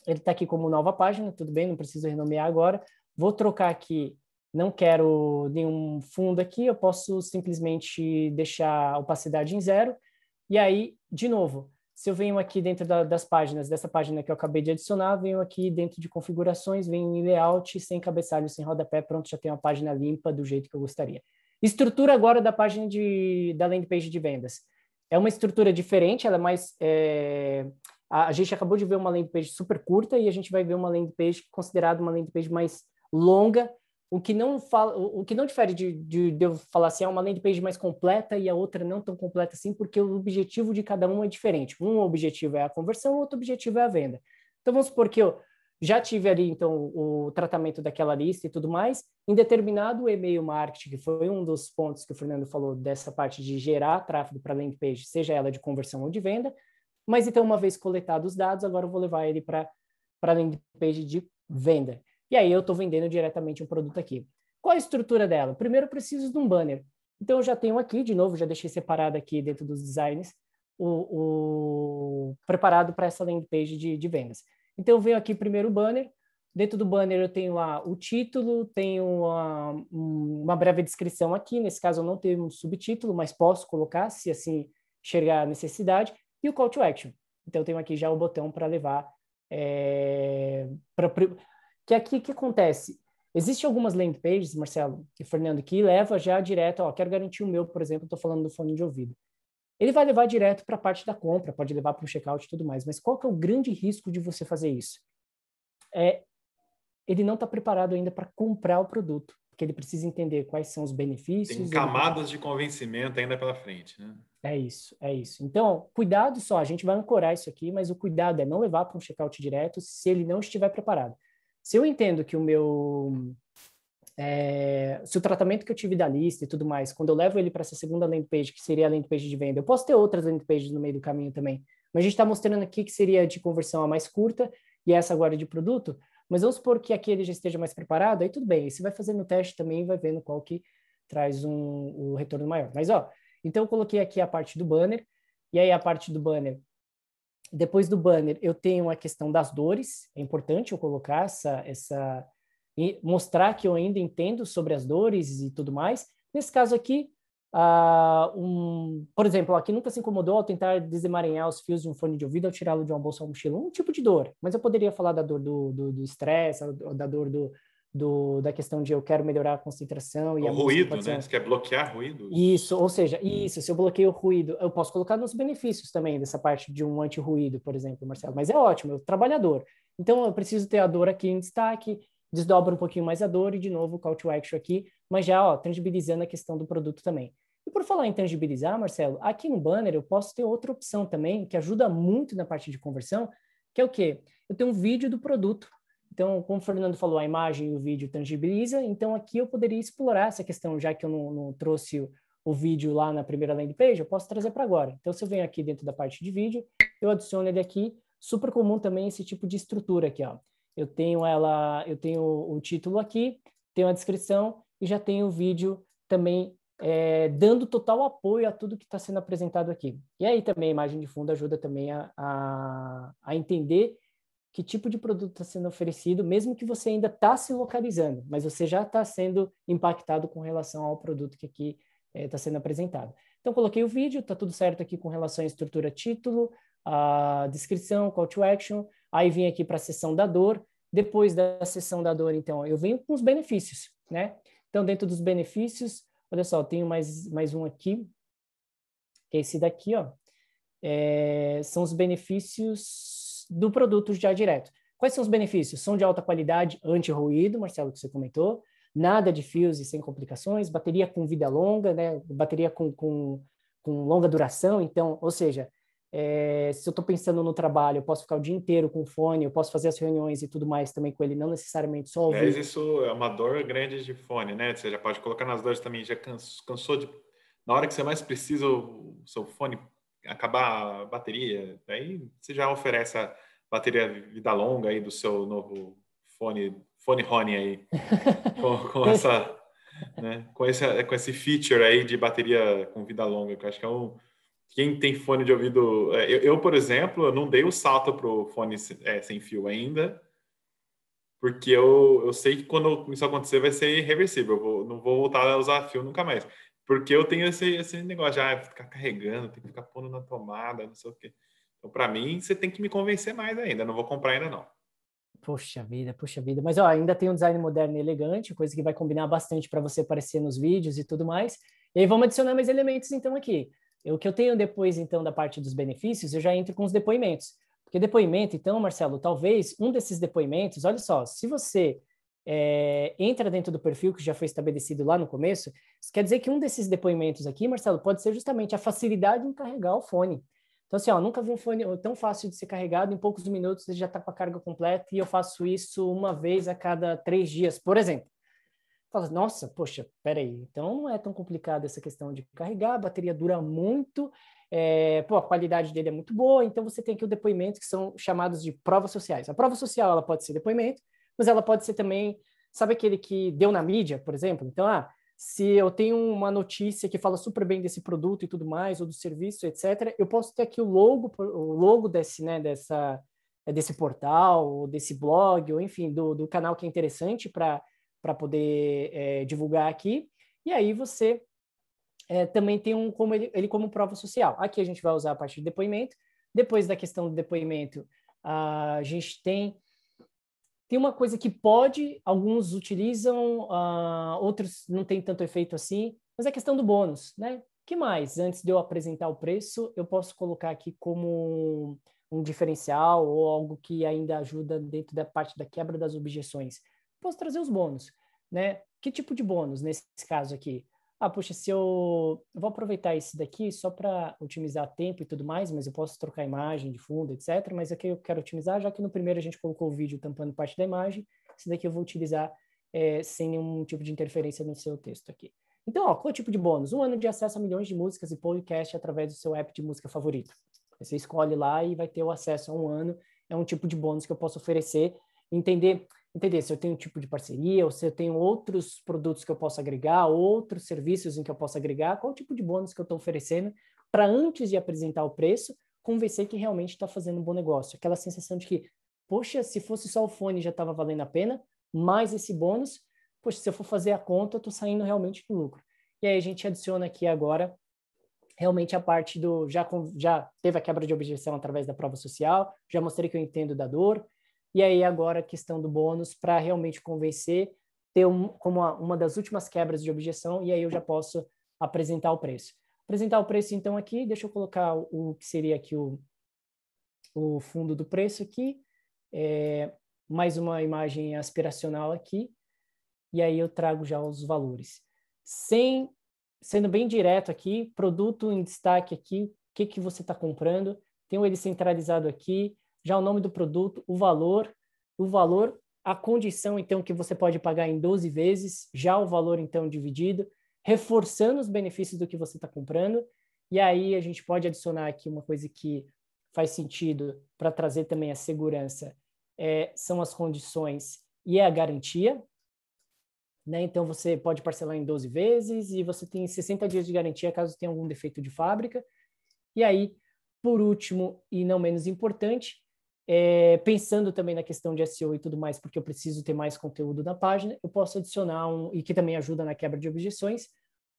ele está aqui como nova página, tudo bem, não preciso renomear agora, vou trocar aqui, não quero nenhum fundo aqui, eu posso simplesmente deixar a opacidade em zero. E aí, de novo, se eu venho aqui dentro da, das páginas, dessa página que eu acabei de adicionar, venho aqui dentro de configurações, venho em layout, sem cabeçalho, sem rodapé, pronto, já tenho uma página limpa do jeito que eu gostaria. Estrutura agora da página de, da landing page de vendas. É uma estrutura diferente, ela é mais... É... A, a gente acabou de ver uma landing page super curta e a gente vai ver uma landing page considerada uma landing page mais longa, o que não fala, o que não difere de, de, de, eu falar assim, é uma landing page mais completa e a outra não tão completa assim, porque o objetivo de cada uma é diferente. Um objetivo é a conversão, outro objetivo é a venda. Então vamos supor que eu já tive ali então o tratamento daquela lista e tudo mais, em determinado e-mail marketing, que foi um dos pontos que o Fernando falou dessa parte de gerar tráfego para landing page, seja ela de conversão ou de venda. Mas então uma vez coletados os dados, agora eu vou levar ele para para landing page de venda. E aí eu estou vendendo diretamente um produto aqui. Qual a estrutura dela? Primeiro eu preciso de um banner. Então eu já tenho aqui, de novo, já deixei separado aqui dentro dos designs, o, o preparado para essa landing page de, de vendas. Então eu venho aqui primeiro o banner, Dentro do banner eu tenho lá o título, tenho uma, uma, breve descrição aqui, nesse caso eu não tenho um subtítulo, mas posso colocar se assim chegar a necessidade, e o call to action. Então eu tenho aqui já o botão para levar, é, que aqui, o que acontece? Existem algumas landing pages, Marcelo e Fernando, que leva já direto, ó, quero garantir o meu, por exemplo, estou falando do fone de ouvido. Ele vai levar direto para a parte da compra, pode levar para um checkout e tudo mais, mas qual que é o grande risco de você fazer isso? É, ele não está preparado ainda para comprar o produto, porque ele precisa entender quais são os benefícios. Tem camadas de convencimento ainda pela frente, né? É isso, é isso. Então, cuidado só, a gente vai ancorar isso aqui, mas o cuidado é não levar para um checkout direto se ele não estiver preparado. Se eu entendo que o meu é, se o tratamento que eu tive da lista e tudo mais, quando eu levo ele para essa segunda landing page, que seria a landing page de venda, eu posso ter outras landing pages no meio do caminho também, mas a gente está mostrando aqui que seria de conversão a mais curta e essa agora de produto, mas vamos supor que aqui ele já esteja mais preparado, aí tudo bem, aí você vai fazendo o teste também vai vendo qual que traz um, um retorno maior. Mas ó, então eu coloquei aqui a parte do banner, e aí a parte do banner depois do banner, eu tenho a questão das dores. É importante eu colocar essa, essa e mostrar que eu ainda entendo sobre as dores e tudo mais. Nesse caso aqui, uh, um, por exemplo, aqui nunca se incomodou ao tentar desemaranhar os fios de um fone de ouvido ao tirá-lo de uma bolsa ou mochila. Um tipo de dor, mas eu poderia falar da dor do estresse, do, do da dor do, do, da questão de eu quero melhorar a concentração e o a ruído, né? Você quer bloquear ruído? Isso, ou seja, hum. isso, se eu bloqueio o ruído, eu posso colocar nos benefícios também dessa parte de um anti-ruído, por exemplo, Marcelo, mas é ótimo, eu trabalhador. Então eu preciso ter a dor aqui em destaque, desdobro um pouquinho mais a dor e de novo o call to action aqui, mas já, ó, tangibilizando a questão do produto também. E por falar em tangibilizar, Marcelo, aqui no banner eu posso ter outra opção também que ajuda muito na parte de conversão, que é o quê? Eu tenho um vídeo do produto então, como o Fernando falou, a imagem e o vídeo tangibiliza, então aqui eu poderia explorar essa questão, já que eu não, não trouxe o, o vídeo lá na primeira landing page, eu posso trazer para agora. Então, se eu venho aqui dentro da parte de vídeo, eu adiciono ele aqui, super comum também esse tipo de estrutura aqui, ó. Eu tenho ela, eu tenho o título aqui, tenho a descrição e já tenho o vídeo também é, dando total apoio a tudo que está sendo apresentado aqui. E aí também a imagem de fundo ajuda também a, a, a entender que tipo de produto está sendo oferecido, mesmo que você ainda está se localizando, mas você já está sendo impactado com relação ao produto que aqui está eh, sendo apresentado. Então, coloquei o vídeo, está tudo certo aqui com relação à estrutura título, a descrição, call to action, aí vim aqui para a sessão da dor, depois da sessão da dor, então, eu venho com os benefícios, né? Então, dentro dos benefícios, olha só, tenho mais, mais um aqui, que é esse daqui, ó. É, são os benefícios do produto já direto. Quais são os benefícios? São de alta qualidade, anti-ruído, Marcelo, que você comentou, nada de fios e sem complicações, bateria com vida longa, né? bateria com, com, com longa duração, então, ou seja, é, se eu estou pensando no trabalho, eu posso ficar o dia inteiro com o fone, eu posso fazer as reuniões e tudo mais também com ele, não necessariamente só ouvir. Mas isso é uma dor grande de fone, né? Você já pode colocar nas dores também, já cansou de... Na hora que você mais precisa, o seu fone acabar a bateria, aí né? você já oferece a bateria vida longa aí do seu novo fone, fone Rony aí, com, com essa, né, com, esse, com esse feature aí de bateria com vida longa, que eu acho que é um, quem tem fone de ouvido, é, eu, eu por exemplo, eu não dei o salto pro fone é, sem fio ainda, porque eu, eu sei que quando isso acontecer vai ser irreversível, eu vou, não vou voltar a usar fio nunca mais. Porque eu tenho esse, esse negócio, ah, ficar carregando, tem que ficar pondo na tomada, não sei o quê. Então, para mim, você tem que me convencer mais ainda, não vou comprar ainda não. Poxa vida, poxa vida. Mas ó, ainda tem um design moderno e elegante, coisa que vai combinar bastante para você aparecer nos vídeos e tudo mais. E aí vamos adicionar mais elementos então aqui. O que eu tenho depois então da parte dos benefícios, eu já entro com os depoimentos. Porque depoimento, então, Marcelo, talvez um desses depoimentos, olha só, se você é, entra dentro do perfil que já foi estabelecido lá no começo, isso quer dizer que um desses depoimentos aqui, Marcelo, pode ser justamente a facilidade em carregar o fone. Então, assim, ó, nunca vi um fone tão fácil de ser carregado, em poucos minutos ele já está com a carga completa e eu faço isso uma vez a cada três dias, por exemplo. Fala, nossa, poxa, peraí, então não é tão complicado essa questão de carregar, a bateria dura muito, é, pô, a qualidade dele é muito boa, então você tem aqui o depoimento que são chamados de provas sociais. A prova social, ela pode ser depoimento, mas ela pode ser também, sabe aquele que deu na mídia, por exemplo? Então, ah, se eu tenho uma notícia que fala super bem desse produto e tudo mais, ou do serviço, etc., eu posso ter aqui o logo, o logo desse, né, dessa, eh, desse portal, ou desse blog, ou enfim, do, do canal que é interessante para poder é, divulgar aqui. E aí você é, também tem um como ele, ele como prova social. Aqui a gente vai usar a parte de depoimento. Depois da questão do depoimento, a gente tem tem uma coisa que pode, alguns utilizam, uh, outros não tem tanto efeito assim, mas é a questão do bônus, né? que mais? Antes de eu apresentar o preço, eu posso colocar aqui como um diferencial ou algo que ainda ajuda dentro da parte da quebra das objeções. Posso trazer os bônus, né? Que tipo de bônus nesse caso aqui? ah, puxa, se eu, eu vou aproveitar esse daqui só para otimizar tempo e tudo mais, mas eu posso trocar imagem de fundo, etc. Mas aqui é eu quero otimizar, já que no primeiro a gente colocou o vídeo tampando parte da imagem, esse daqui eu vou utilizar é, sem nenhum tipo de interferência no seu texto aqui. Então, ó, qual é o tipo de bônus? Um ano de acesso a milhões de músicas e podcast através do seu app de música favorito. Você escolhe lá e vai ter o acesso a um ano. É um tipo de bônus que eu posso oferecer. Entender entender se eu tenho um tipo de parceria, ou se eu tenho outros produtos que eu posso agregar, outros serviços em que eu posso agregar, qual tipo de bônus que eu estou oferecendo, para antes de apresentar o preço, convencer que realmente está fazendo um bom negócio. Aquela sensação de que, poxa, se fosse só o fone já estava valendo a pena, mais esse bônus, poxa, se eu for fazer a conta, eu estou saindo realmente do lucro. E aí a gente adiciona aqui agora realmente a parte do já já teve a quebra de objeção através da prova social, já mostrei que eu entendo da dor, e aí agora a questão do bônus para realmente convencer, ter um, como uma, uma das últimas quebras de objeção, e aí eu já posso apresentar o preço. Apresentar o preço então aqui, deixa eu colocar o, o que seria aqui o, o fundo do preço aqui, é, mais uma imagem aspiracional aqui, e aí eu trago já os valores. Sem, sendo bem direto aqui, produto em destaque aqui, o que, que você está comprando, tem ele centralizado aqui, já o nome do produto, o valor, o valor, a condição então que você pode pagar em 12 vezes, já o valor então dividido, reforçando os benefícios do que você está comprando. E aí a gente pode adicionar aqui uma coisa que faz sentido para trazer também a segurança, é, são as condições e a garantia. Né? Então você pode parcelar em 12 vezes e você tem 60 dias de garantia caso tenha algum defeito de fábrica. E aí, por último e não menos importante, é, pensando também na questão de SEO e tudo mais, porque eu preciso ter mais conteúdo na página, eu posso adicionar um, e que também ajuda na quebra de objeções,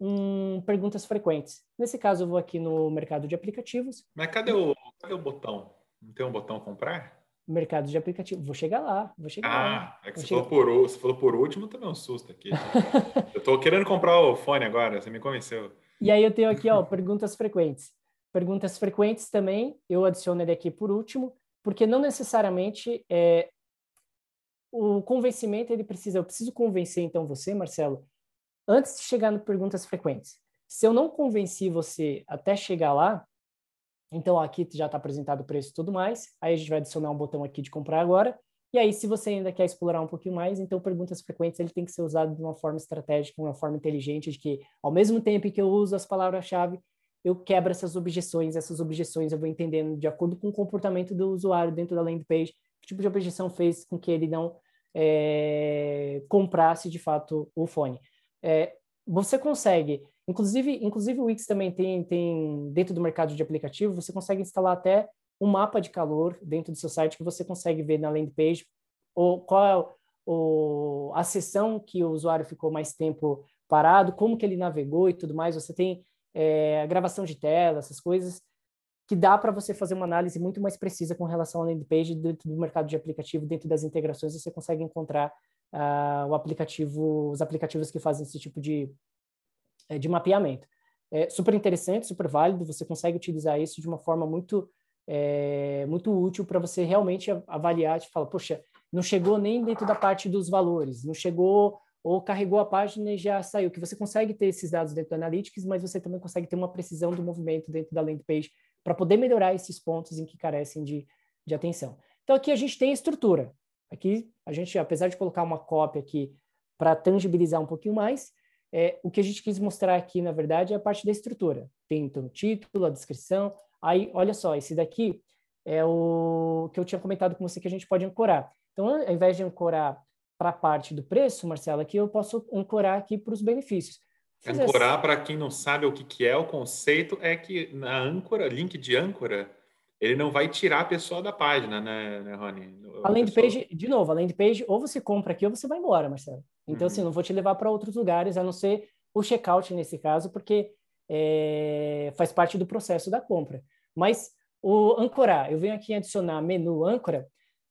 um, perguntas frequentes. Nesse caso, eu vou aqui no mercado de aplicativos. Mas cadê o, cadê o botão? Não tem um botão comprar? Mercado de aplicativo. Vou chegar lá, vou chegar ah, lá. é que você, falou por, você falou, por, último, também um susto aqui. eu estou querendo comprar o fone agora, você me convenceu. E aí eu tenho aqui, ó, perguntas frequentes. Perguntas frequentes também, eu adiciono ele aqui por último porque não necessariamente é, o convencimento ele precisa. Eu preciso convencer então você, Marcelo, antes de chegar no perguntas frequentes. Se eu não convenci você até chegar lá, então aqui já está apresentado o preço e tudo mais. Aí a gente vai adicionar um botão aqui de comprar agora. E aí, se você ainda quer explorar um pouquinho mais, então perguntas frequentes ele tem que ser usado de uma forma estratégica, de uma forma inteligente, de que ao mesmo tempo que eu uso as palavras-chave, eu quebro essas objeções, essas objeções eu vou entendendo de acordo com o comportamento do usuário dentro da landing page, que tipo de objeção fez com que ele não é, comprasse de fato o fone. É, você consegue, inclusive, inclusive o Wix também tem, tem dentro do mercado de aplicativo, você consegue instalar até um mapa de calor dentro do seu site que você consegue ver na landing page ou qual é o, a sessão que o usuário ficou mais tempo parado, como que ele navegou e tudo mais. Você tem é, gravação de tela, essas coisas, que dá para você fazer uma análise muito mais precisa com relação ao landing page dentro do mercado de aplicativo, dentro das integrações, você consegue encontrar uh, o aplicativo, os aplicativos que fazem esse tipo de, é, de mapeamento. É super interessante, super válido, você consegue utilizar isso de uma forma muito, é, muito útil para você realmente avaliar, te falar, poxa, não chegou nem dentro da parte dos valores, não chegou ou carregou a página e já saiu, que você consegue ter esses dados dentro do Analytics, mas você também consegue ter uma precisão do movimento dentro da landing page para poder melhorar esses pontos em que carecem de, de atenção. Então aqui a gente tem a estrutura. Aqui a gente, apesar de colocar uma cópia aqui para tangibilizar um pouquinho mais, é, o que a gente quis mostrar aqui, na verdade, é a parte da estrutura. Tem então o título, a descrição. Aí, olha só, esse daqui é o que eu tinha comentado com você que a gente pode ancorar. Então, ao invés de ancorar para a parte do preço, Marcela, que eu posso ancorar aqui para os benefícios. Fazer ancorar, assim. para quem não sabe o que, que é o conceito, é que na âncora, link de âncora, ele não vai tirar a pessoa da página, né, né Rony? Além de page, de novo, além de page, ou você compra aqui ou você vai embora, Marcelo. Então, assim, uhum. assim, não vou te levar para outros lugares, a não ser o checkout nesse caso, porque é, faz parte do processo da compra. Mas o ancorar, eu venho aqui adicionar menu âncora,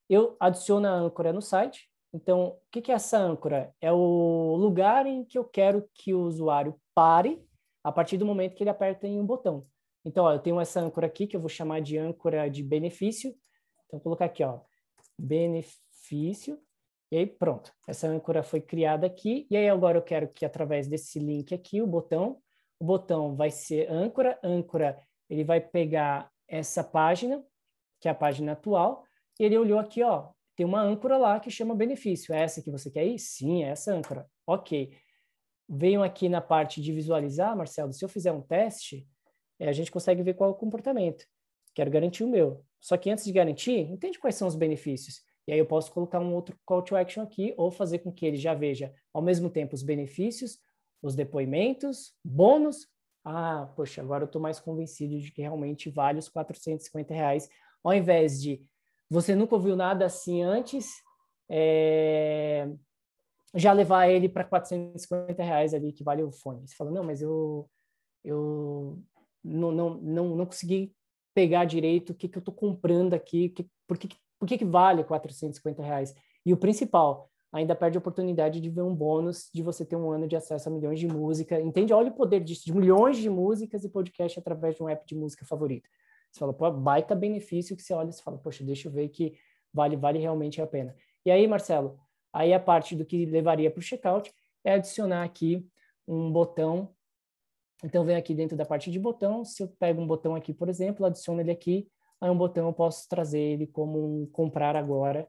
eu adiciono a âncora no site, então, o que é essa âncora? É o lugar em que eu quero que o usuário pare a partir do momento que ele aperta em um botão. Então, ó, eu tenho essa âncora aqui que eu vou chamar de âncora de benefício. Então, vou colocar aqui, ó, benefício. E aí, pronto. Essa âncora foi criada aqui. E aí, agora eu quero que através desse link aqui, o botão, o botão vai ser âncora. Âncora, ele vai pegar essa página, que é a página atual. E ele olhou aqui, ó, tem uma âncora lá que chama benefício. É essa que você quer ir? Sim, é essa âncora. Ok. Venham aqui na parte de visualizar, Marcelo. Se eu fizer um teste, é, a gente consegue ver qual é o comportamento. Quero garantir o meu. Só que antes de garantir, entende quais são os benefícios. E aí eu posso colocar um outro call to action aqui ou fazer com que ele já veja ao mesmo tempo os benefícios, os depoimentos, bônus. Ah, poxa, agora eu estou mais convencido de que realmente vale os 450 reais, ao invés de você nunca ouviu nada assim antes, é... já levar ele para 450 reais ali, que vale o fone. Você fala, não, mas eu, eu não, não, não, não consegui pegar direito o que, que eu estou comprando aqui, que, por, que, por que, que vale 450 reais? E o principal, ainda perde a oportunidade de ver um bônus de você ter um ano de acesso a milhões de música. Entende? Olha o poder disso, de milhões de músicas e podcast através de um app de música favorito. Você fala, pô, baita benefício que você olha e fala, poxa, deixa eu ver que vale, vale realmente a pena. E aí, Marcelo, aí a parte do que levaria para o checkout é adicionar aqui um botão. Então, vem aqui dentro da parte de botão. Se eu pego um botão aqui, por exemplo, adiciono ele aqui, aí um botão eu posso trazer ele como um comprar agora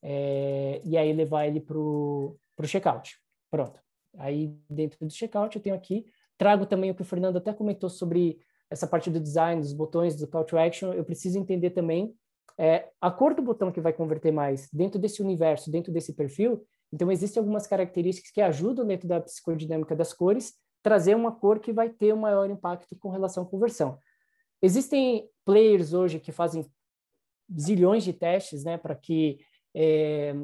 é, e aí levar ele para o checkout. Pronto. Aí, dentro do checkout, eu tenho aqui. Trago também o que o Fernando até comentou sobre essa parte do design, dos botões, do call to action, eu preciso entender também é, a cor do botão que vai converter mais dentro desse universo, dentro desse perfil. Então, existem algumas características que ajudam dentro da psicodinâmica das cores trazer uma cor que vai ter um maior impacto com relação à conversão. Existem players hoje que fazem zilhões de testes, né, para que é,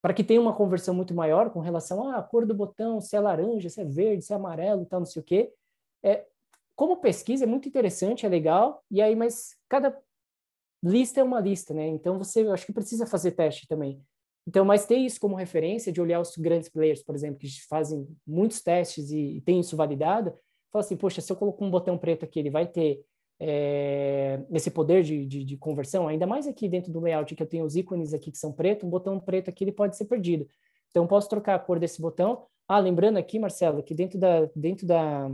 para que tenha uma conversão muito maior com relação à cor do botão, se é laranja, se é verde, se é amarelo, tal, não sei o quê. É, como pesquisa é muito interessante, é legal, e aí, mas cada lista é uma lista, né? Então você, eu acho que precisa fazer teste também. Então, mas ter isso como referência, de olhar os grandes players, por exemplo, que fazem muitos testes e, e tem isso validado, fala assim, poxa, se eu colocar um botão preto aqui, ele vai ter é, esse poder de, de, de, conversão, ainda mais aqui dentro do layout que eu tenho os ícones aqui que são preto, um botão preto aqui ele pode ser perdido. Então, posso trocar a cor desse botão. Ah, lembrando aqui, Marcelo, que dentro da, dentro da,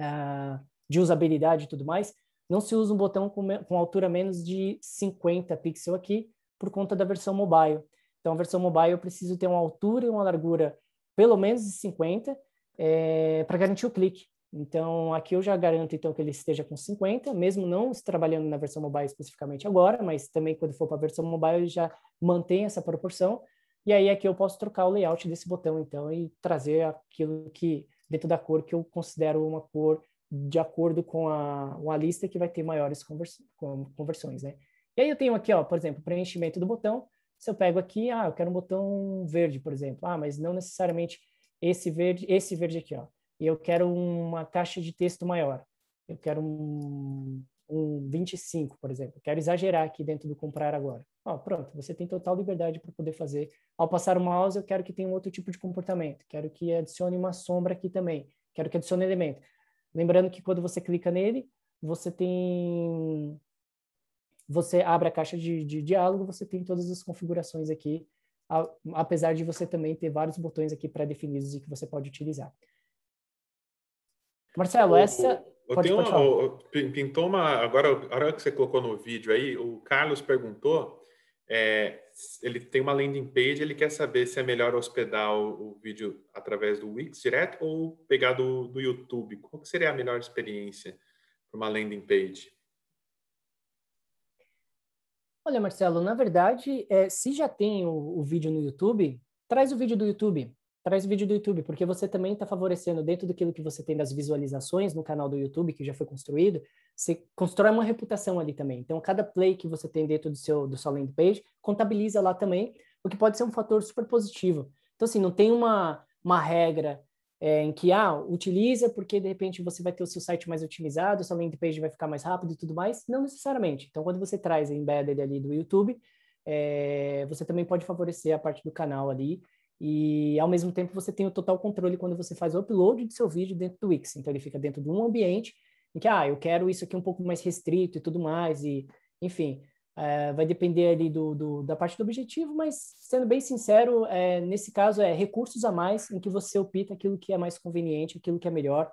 uh, de usabilidade e tudo mais, não se usa um botão com, com altura menos de 50 pixels aqui, por conta da versão mobile. Então, a versão mobile eu preciso ter uma altura e uma largura pelo menos de 50 é, para garantir o clique. Então, aqui eu já garanto então que ele esteja com 50, mesmo não trabalhando na versão mobile especificamente agora, mas também quando for para a versão mobile ele já mantém essa proporção. E aí aqui eu posso trocar o layout desse botão então e trazer aquilo que dentro da cor que eu considero uma cor de acordo com a, uma lista que vai ter maiores convers, conversões, né? E aí eu tenho aqui, ó, por exemplo, preenchimento do botão. Se eu pego aqui, ah, eu quero um botão verde, por exemplo. Ah, mas não necessariamente esse verde, esse verde aqui, ó. E eu quero uma caixa de texto maior. Eu quero um, um 25, por exemplo. Eu quero exagerar aqui dentro do comprar agora. Ó, pronto, você tem total liberdade para poder fazer. Ao passar o mouse, eu quero que tenha um outro tipo de comportamento, quero que adicione uma sombra aqui também, quero que adicione elemento. Lembrando que quando você clica nele, você tem. Você abre a caixa de, de diálogo, você tem todas as configurações aqui, a, apesar de você também ter vários botões aqui pré-definidos e que você pode utilizar. Marcelo, o, essa. O, pode, uma, pintou uma. Agora, a hora que você colocou no vídeo aí, o Carlos perguntou é, ele tem uma landing page, ele quer saber se é melhor hospedar o, o vídeo através do Wix direto ou pegar do, do YouTube. Qual seria a melhor experiência para uma landing page? Olha, Marcelo, na verdade, é, se já tem o, o vídeo no YouTube, traz o vídeo do YouTube traz vídeo do YouTube, porque você também está favorecendo, dentro daquilo que você tem das visualizações no canal do YouTube, que já foi construído, você constrói uma reputação ali também. Então, cada play que você tem dentro do seu, do seu landing page, contabiliza lá também, o que pode ser um fator super positivo. Então, assim, não tem uma, uma regra é, em que, ah, utiliza porque, de repente, você vai ter o seu site mais otimizado, sua landing page vai ficar mais rápido e tudo mais. Não necessariamente. Então, quando você traz a embedded ali do YouTube, é, você também pode favorecer a parte do canal ali, e ao mesmo tempo você tem o total controle quando você faz o upload do seu vídeo dentro do Wix. Então ele fica dentro de um ambiente em que, ah, eu quero isso aqui um pouco mais restrito e tudo mais, e enfim, é, vai depender ali do, do, da parte do objetivo, mas sendo bem sincero, é, nesse caso é recursos a mais em que você opta aquilo que é mais conveniente, aquilo que é melhor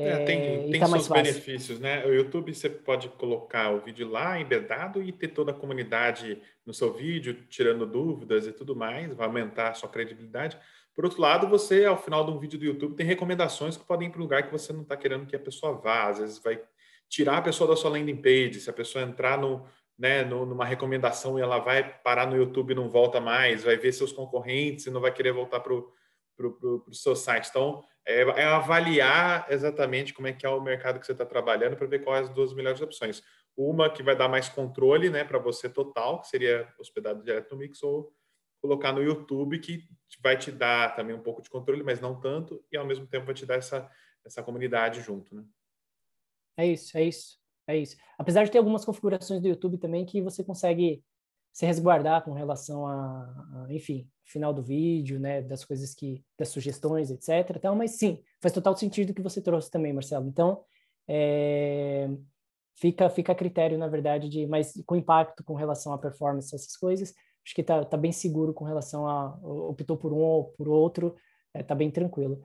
é, é, tem tem tá seus benefícios, né? O YouTube você pode colocar o vídeo lá embedado e ter toda a comunidade no seu vídeo, tirando dúvidas e tudo mais, vai aumentar a sua credibilidade. Por outro lado, você, ao final de um vídeo do YouTube, tem recomendações que podem ir para um lugar que você não está querendo que a pessoa vá. Às vezes vai tirar a pessoa da sua landing page, se a pessoa entrar no, né, no, numa recomendação e ela vai parar no YouTube e não volta mais, vai ver seus concorrentes e não vai querer voltar para o seu site. Então, é, é avaliar exatamente como é que é o mercado que você está trabalhando para ver quais é as duas melhores opções. Uma que vai dar mais controle né, para você total, que seria hospedado direto no Mix, ou colocar no YouTube, que vai te dar também um pouco de controle, mas não tanto, e ao mesmo tempo vai te dar essa, essa comunidade junto. Né? É isso, é isso, é isso. Apesar de ter algumas configurações do YouTube também que você consegue se resguardar com relação a, a, enfim, final do vídeo, né, das coisas que, das sugestões, etc. Então, mas sim, faz total sentido o que você trouxe também, Marcelo. Então, é, fica fica a critério, na verdade, de, mas com impacto com relação à performance essas coisas. Acho que tá, tá bem seguro com relação a optou por um ou por outro, é, tá bem tranquilo.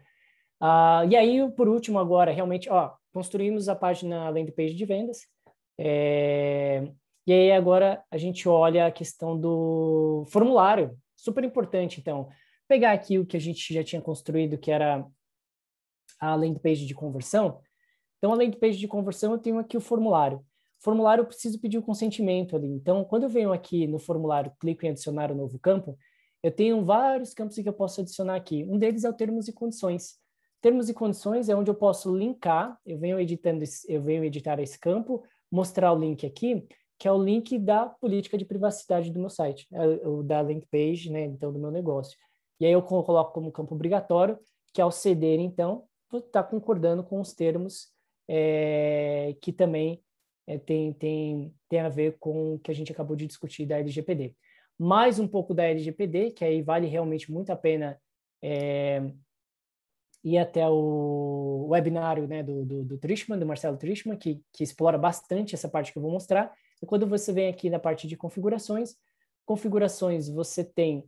Ah, e aí, por último, agora, realmente, ó, construímos a página landing page de vendas. É, e aí agora a gente olha a questão do formulário, super importante. Então, pegar aqui o que a gente já tinha construído, que era a landing page de conversão. Então, além do page de conversão, eu tenho aqui o formulário. Formulário, eu preciso pedir o consentimento ali. Então, quando eu venho aqui no formulário, clico em adicionar um novo campo, eu tenho vários campos que eu posso adicionar aqui. Um deles é o termos e condições. Termos e condições é onde eu posso linkar, eu venho editando, eu venho editar esse campo, mostrar o link aqui, que é o link da política de privacidade do meu site, é o da link page, né, então do meu negócio. E aí eu coloco como campo obrigatório que ao é ceder, então, está concordando com os termos é, que também é, tem, tem, tem a ver com o que a gente acabou de discutir da LGPD. Mais um pouco da LGPD, que aí vale realmente muito a pena é, ir até o webinário né, do, do, do Trishman, do Marcelo Trishman, que, que explora bastante essa parte que eu vou mostrar quando você vem aqui na parte de configurações, configurações você tem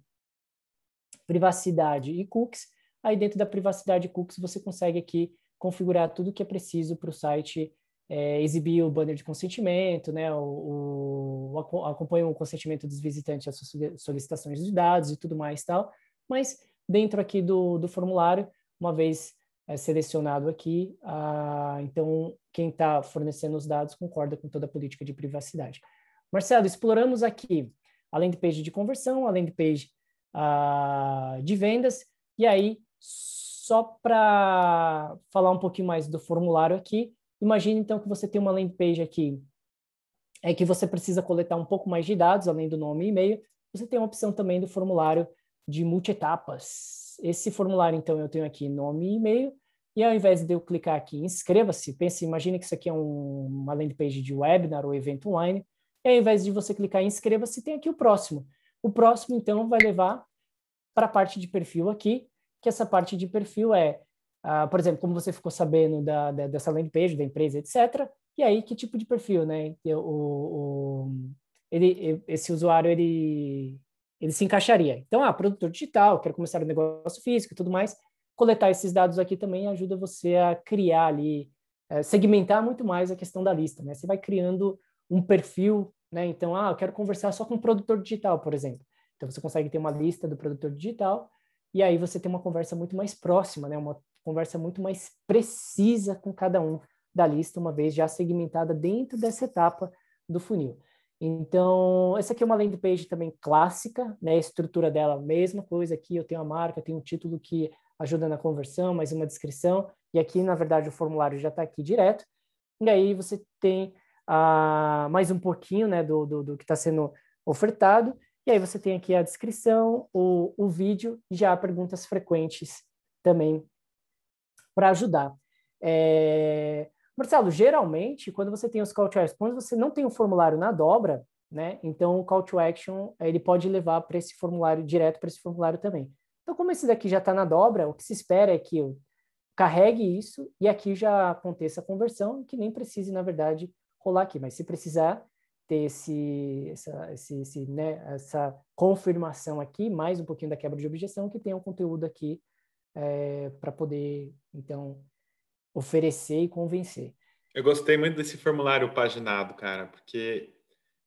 privacidade e cookies. Aí dentro da privacidade e cookies você consegue aqui configurar tudo que é preciso para o site é, exibir o banner de consentimento, né, o, o, acompanha o consentimento dos visitantes às solicitações de dados e tudo mais tal. Mas dentro aqui do, do formulário, uma vez é selecionado aqui. Ah, então, quem está fornecendo os dados concorda com toda a política de privacidade. Marcelo, exploramos aqui a landing page de conversão, a landing page ah, de vendas, e aí, só para falar um pouquinho mais do formulário aqui, imagine então que você tem uma landing page aqui, é que você precisa coletar um pouco mais de dados, além do nome e e-mail, você tem a opção também do formulário de multi etapas esse formulário, então, eu tenho aqui nome e e-mail, e ao invés de eu clicar aqui em inscreva-se, pense, imagine que isso aqui é um, uma landing page de webinar ou evento online, e ao invés de você clicar em inscreva-se, tem aqui o próximo. O próximo, então, vai levar para a parte de perfil aqui, que essa parte de perfil é, uh, por exemplo, como você ficou sabendo da, da, dessa landing page, da empresa, etc. E aí, que tipo de perfil, né? O, o, ele, esse usuário, ele ele se encaixaria. Então, ah, produtor digital, quero começar um negócio físico e tudo mais. Coletar esses dados aqui também ajuda você a criar ali, eh, segmentar muito mais a questão da lista, né? Você vai criando um perfil, né? Então, ah, eu quero conversar só com o produtor digital, por exemplo. Então, você consegue ter uma lista do produtor digital e aí você tem uma conversa muito mais próxima, né? Uma conversa muito mais precisa com cada um da lista, uma vez já segmentada dentro dessa etapa do funil. Então, essa aqui é uma landing page também clássica, né? A estrutura dela, mesma coisa aqui, eu tenho a marca, tenho um título que ajuda na conversão, mais uma descrição, e aqui, na verdade, o formulário já está aqui direto. E aí você tem ah, mais um pouquinho né, do, do, do que está sendo ofertado, e aí você tem aqui a descrição, o, o vídeo, e já perguntas frequentes também para ajudar. É... Marcelo, geralmente, quando você tem os call to actions, você não tem um formulário na dobra, né? Então, o call to action, eh, ele pode levar para esse formulário, direto para esse formulário também. Então, como esse daqui já está na dobra, o que se espera é que eu carregue isso e aqui já aconteça a conversão, que nem precise, na verdade, rolar aqui. Mas se precisar ter esse, essa, esse, esse, né, essa confirmação aqui, mais um pouquinho da quebra de objeção, que tem um conteúdo aqui é, eh, para poder, então, oferecer e convencer. Eu gostei muito desse formulário paginado, cara, porque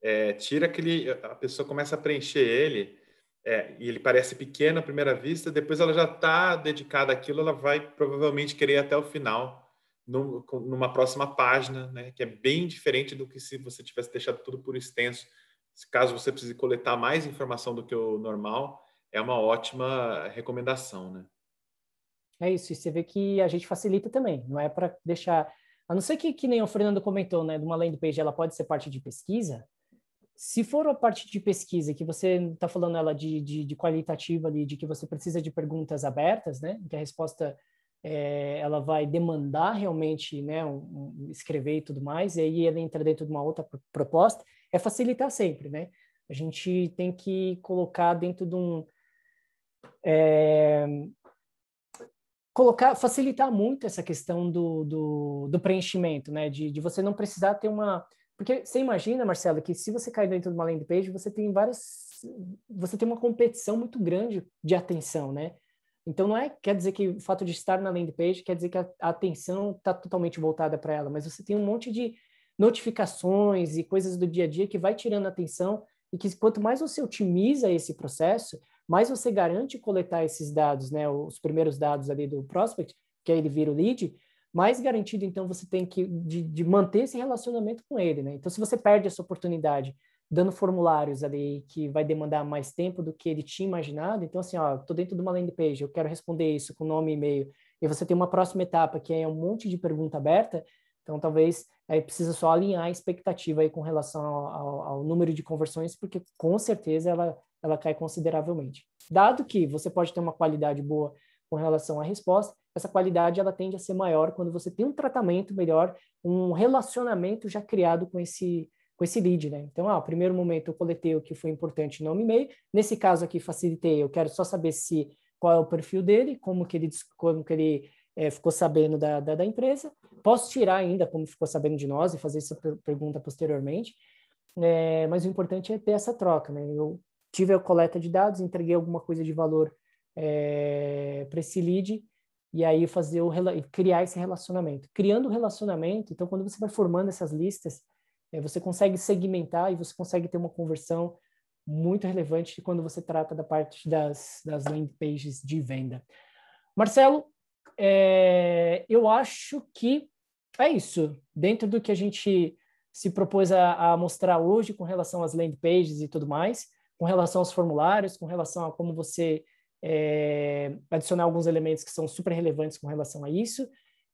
é, tira aquele. A pessoa começa a preencher ele, é, e ele parece pequeno à primeira vista, depois ela já está dedicada àquilo, ela vai provavelmente querer ir até o final, num, numa próxima página, né, que é bem diferente do que se você tivesse deixado tudo por extenso. Caso você precise coletar mais informação do que o normal, é uma ótima recomendação, né? É isso, e você vê que a gente facilita também, não é para deixar. A não ser que, que nem o Fernando comentou, né, de uma landing page, ela pode ser parte de pesquisa. Se for a parte de pesquisa, que você está falando ela de, de, de qualitativa ali, de que você precisa de perguntas abertas, né, que a resposta é, ela vai demandar realmente né, um, um, escrever e tudo mais, e aí ela entra dentro de uma outra proposta, é facilitar sempre, né? A gente tem que colocar dentro de um... É, colocar, facilitar muito essa questão do, do, do preenchimento, né? De, de você não precisar ter uma. Porque você imagina, Marcelo, que se você cair dentro de uma landing page, você tem várias. Você tem uma competição muito grande de atenção, né? Então não é quer dizer que o fato de estar na landing page quer dizer que a, a atenção está totalmente voltada para ela, mas você tem um monte de notificações e coisas do dia a dia que vai tirando a atenção e que quanto mais você otimiza esse processo, mais você garante coletar esses dados, né, os primeiros dados ali do prospect, que aí ele vira o lead, mais garantido então você tem que de, de manter esse relacionamento com ele, né? Então se você perde essa oportunidade dando formulários ali que vai demandar mais tempo do que ele tinha imaginado, então assim, ó, tô dentro de uma landing page, eu quero responder isso com nome e e-mail, e você tem uma próxima etapa que é um monte de pergunta aberta, então talvez aí precisa só alinhar a expectativa aí com relação ao, ao, ao, número de conversões, porque com certeza ela, ela cai consideravelmente. Dado que você pode ter uma qualidade boa com relação à resposta, essa qualidade ela tende a ser maior quando você tem um tratamento melhor, um relacionamento já criado com esse com esse lead, né? Então, ah, primeiro momento eu coletei o que foi importante nome e-mail. Nesse caso aqui facilitei, eu quero só saber se qual é o perfil dele, como que ele como que ele é, ficou sabendo da, da, da empresa Posso tirar ainda, como ficou sabendo de nós, e fazer essa per pergunta posteriormente, é, mas o importante é ter essa troca. Né? Eu tive a coleta de dados, entreguei alguma coisa de valor é, eh, para esse lead, e aí fazer o criar esse relacionamento. Criando o relacionamento, então quando você vai formando essas listas, é, você consegue segmentar e você consegue ter uma conversão muito relevante quando você trata da parte das, das landing pages de venda. Marcelo, é, eu acho que é isso. Dentro do que a gente se propôs a, a, mostrar hoje com relação às landing pages e tudo mais, com relação aos formulários, com relação a como você é, adicionar alguns elementos que são super relevantes com relação a isso,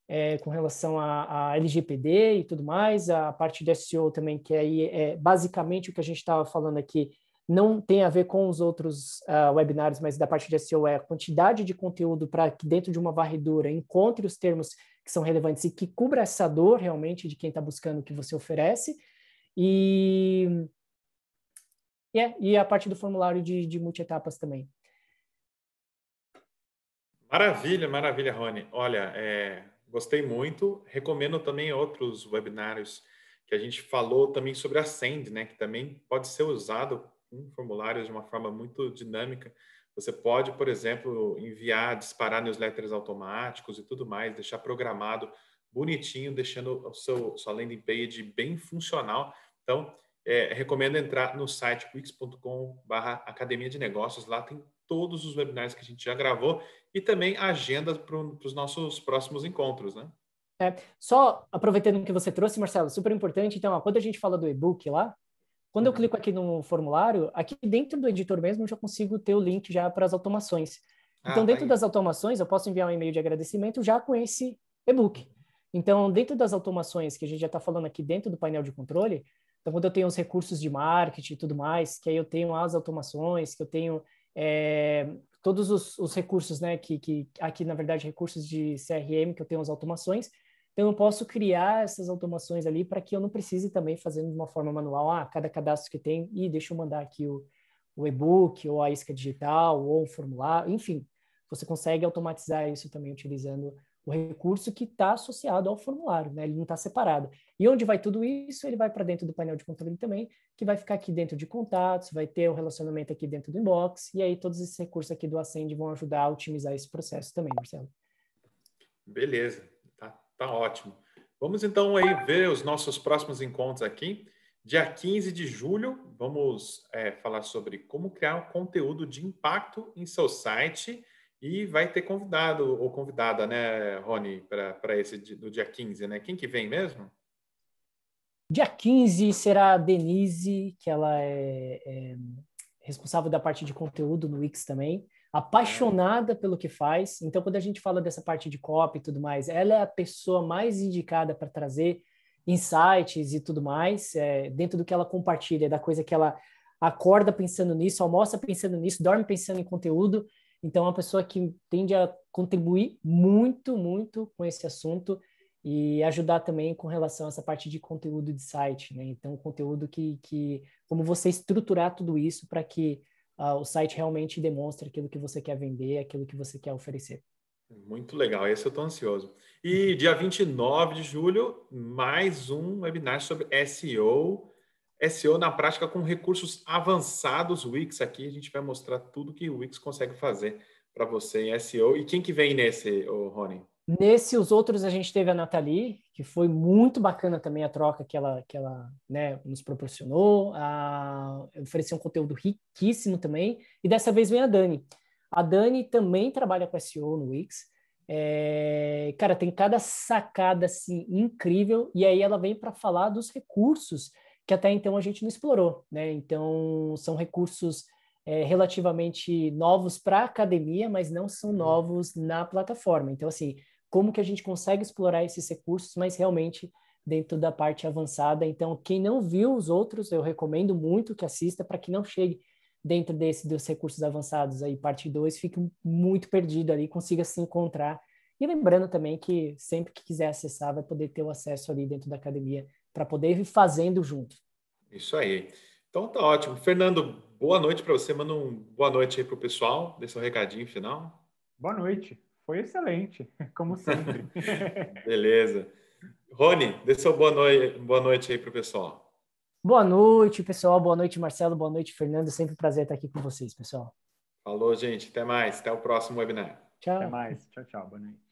é, com relação a, a, LGPD e tudo mais, a parte de SEO também, que aí é basicamente o que a gente estava falando aqui não tem a ver com os outros uh, webinários, mas da parte de SEO é a quantidade de conteúdo para que dentro de uma varredura encontre os termos que são relevantes e que cubra essa dor realmente de quem está buscando o que você oferece. E, yeah, é, e a parte do formulário de, de multietapas também. Maravilha, maravilha, Rony. Olha, é, gostei muito. Recomendo também outros webinários que a gente falou também sobre a Send, né, que também pode ser usado formulários de uma forma muito dinâmica. Você pode, por exemplo, enviar, disparar newsletters automáticos e tudo mais, deixar programado bonitinho, deixando o seu sua landing page bem funcional. Então, é, recomendo entrar no site quicks.com/barra Academia de Negócios. Lá tem todos os webinars que a gente já gravou e também agenda para os nossos próximos encontros, né? É, só aproveitando o que você trouxe, Marcelo, super importante. Então, ó, quando a gente fala do e-book lá, quando eu uhum. clico aqui no formulário, aqui dentro do editor mesmo, eu já consigo ter o link já para as automações. Então, ah, dentro aí. das automações, eu posso enviar um e-mail de agradecimento já com esse e-book. Então, dentro das automações que a gente já está falando aqui dentro do painel de controle, então, quando eu tenho os recursos de marketing e tudo mais, que aí eu tenho as automações, que eu tenho é, todos os, os, recursos, né? Que, que aqui, na verdade, recursos de CRM, que eu tenho as automações. Então, eu posso criar essas automações ali para que eu não precise também fazendo de uma forma manual. Ah, cada cadastro que tem, e deixa eu mandar aqui o, o e-book, ou a isca digital, ou um formulário, enfim. Você consegue automatizar isso também utilizando o recurso que está associado ao formulário, né? Ele não está separado. E onde vai tudo isso? Ele vai para dentro do painel de controle também, que vai ficar aqui dentro de contatos, vai ter o um relacionamento aqui dentro do inbox, e aí todos esses recursos aqui do Ascend vão ajudar a otimizar esse processo também, Marcelo. Beleza. Tá ótimo. Vamos então aí ver os nossos próximos encontros aqui. Dia 15 de julho, vamos é, falar sobre como criar um conteúdo de impacto em seu site. E vai ter convidado ou convidada, né, Rony, para esse do dia 15, né? Quem que vem mesmo? Dia 15 será a Denise, que ela é, é responsável da parte de conteúdo no Wix também apaixonada ah. pelo que faz. Então, quando a gente fala dessa parte de copy e tudo mais, ela é a pessoa mais indicada para trazer insights e tudo mais, é, dentro do que ela compartilha, da coisa que ela acorda pensando nisso, almoça pensando nisso, dorme pensando em conteúdo. Então, é uma pessoa que tende a contribuir muito, muito com esse assunto e ajudar também com relação a essa parte de conteúdo de site, né? Então, conteúdo que, que como você estruturar tudo isso para que uh, o site realmente demonstra aquilo que você quer vender, aquilo que você quer oferecer. Muito legal, esse eu estou ansioso. E uhum. dia 29 de julho, mais um webinar sobre SEO. SEO na prática com recursos avançados Wix aqui. A gente vai mostrar tudo que o Wix consegue fazer para você em SEO. E quem que vem nesse, Rony? Nesse, os outros, a gente teve a Nathalie, que foi muito bacana também a troca que ela, que ela né, nos proporcionou. A... Ofereceu um conteúdo riquíssimo também. E dessa vez vem a Dani. A Dani também trabalha com SEO no Wix. É... cara, tem cada sacada assim incrível. E aí ela vem para falar dos recursos que até então a gente não explorou. Né? Então, são recursos é, relativamente novos para a academia, mas não são uhum. novos na plataforma. Então, assim, como que a gente consegue explorar esses recursos, mas realmente dentro da parte avançada. Então, quem não viu os outros, eu recomendo muito que assista para que não chegue dentro desse dos recursos avançados aí, parte 2, fique muito perdido ali, consiga se encontrar. E lembrando também que sempre que quiser acessar, vai poder ter o acesso ali dentro da academia para poder ir fazendo junto. Isso aí. Então tá ótimo. Fernando, boa noite para você. Manda um boa noite aí para o pessoal. Deixa um recadinho final. Boa noite. Foi excelente, como sempre. Beleza. Rony, dê sua boa noite, boa noite aí para o pessoal. Boa noite, pessoal. Boa noite, Marcelo. Boa noite, Fernando. Sempre um prazer estar aqui com vocês, pessoal. Falou, gente. Até mais. Até o próximo webinar. Tchau. Até mais. Tchau, tchau. Boa noite.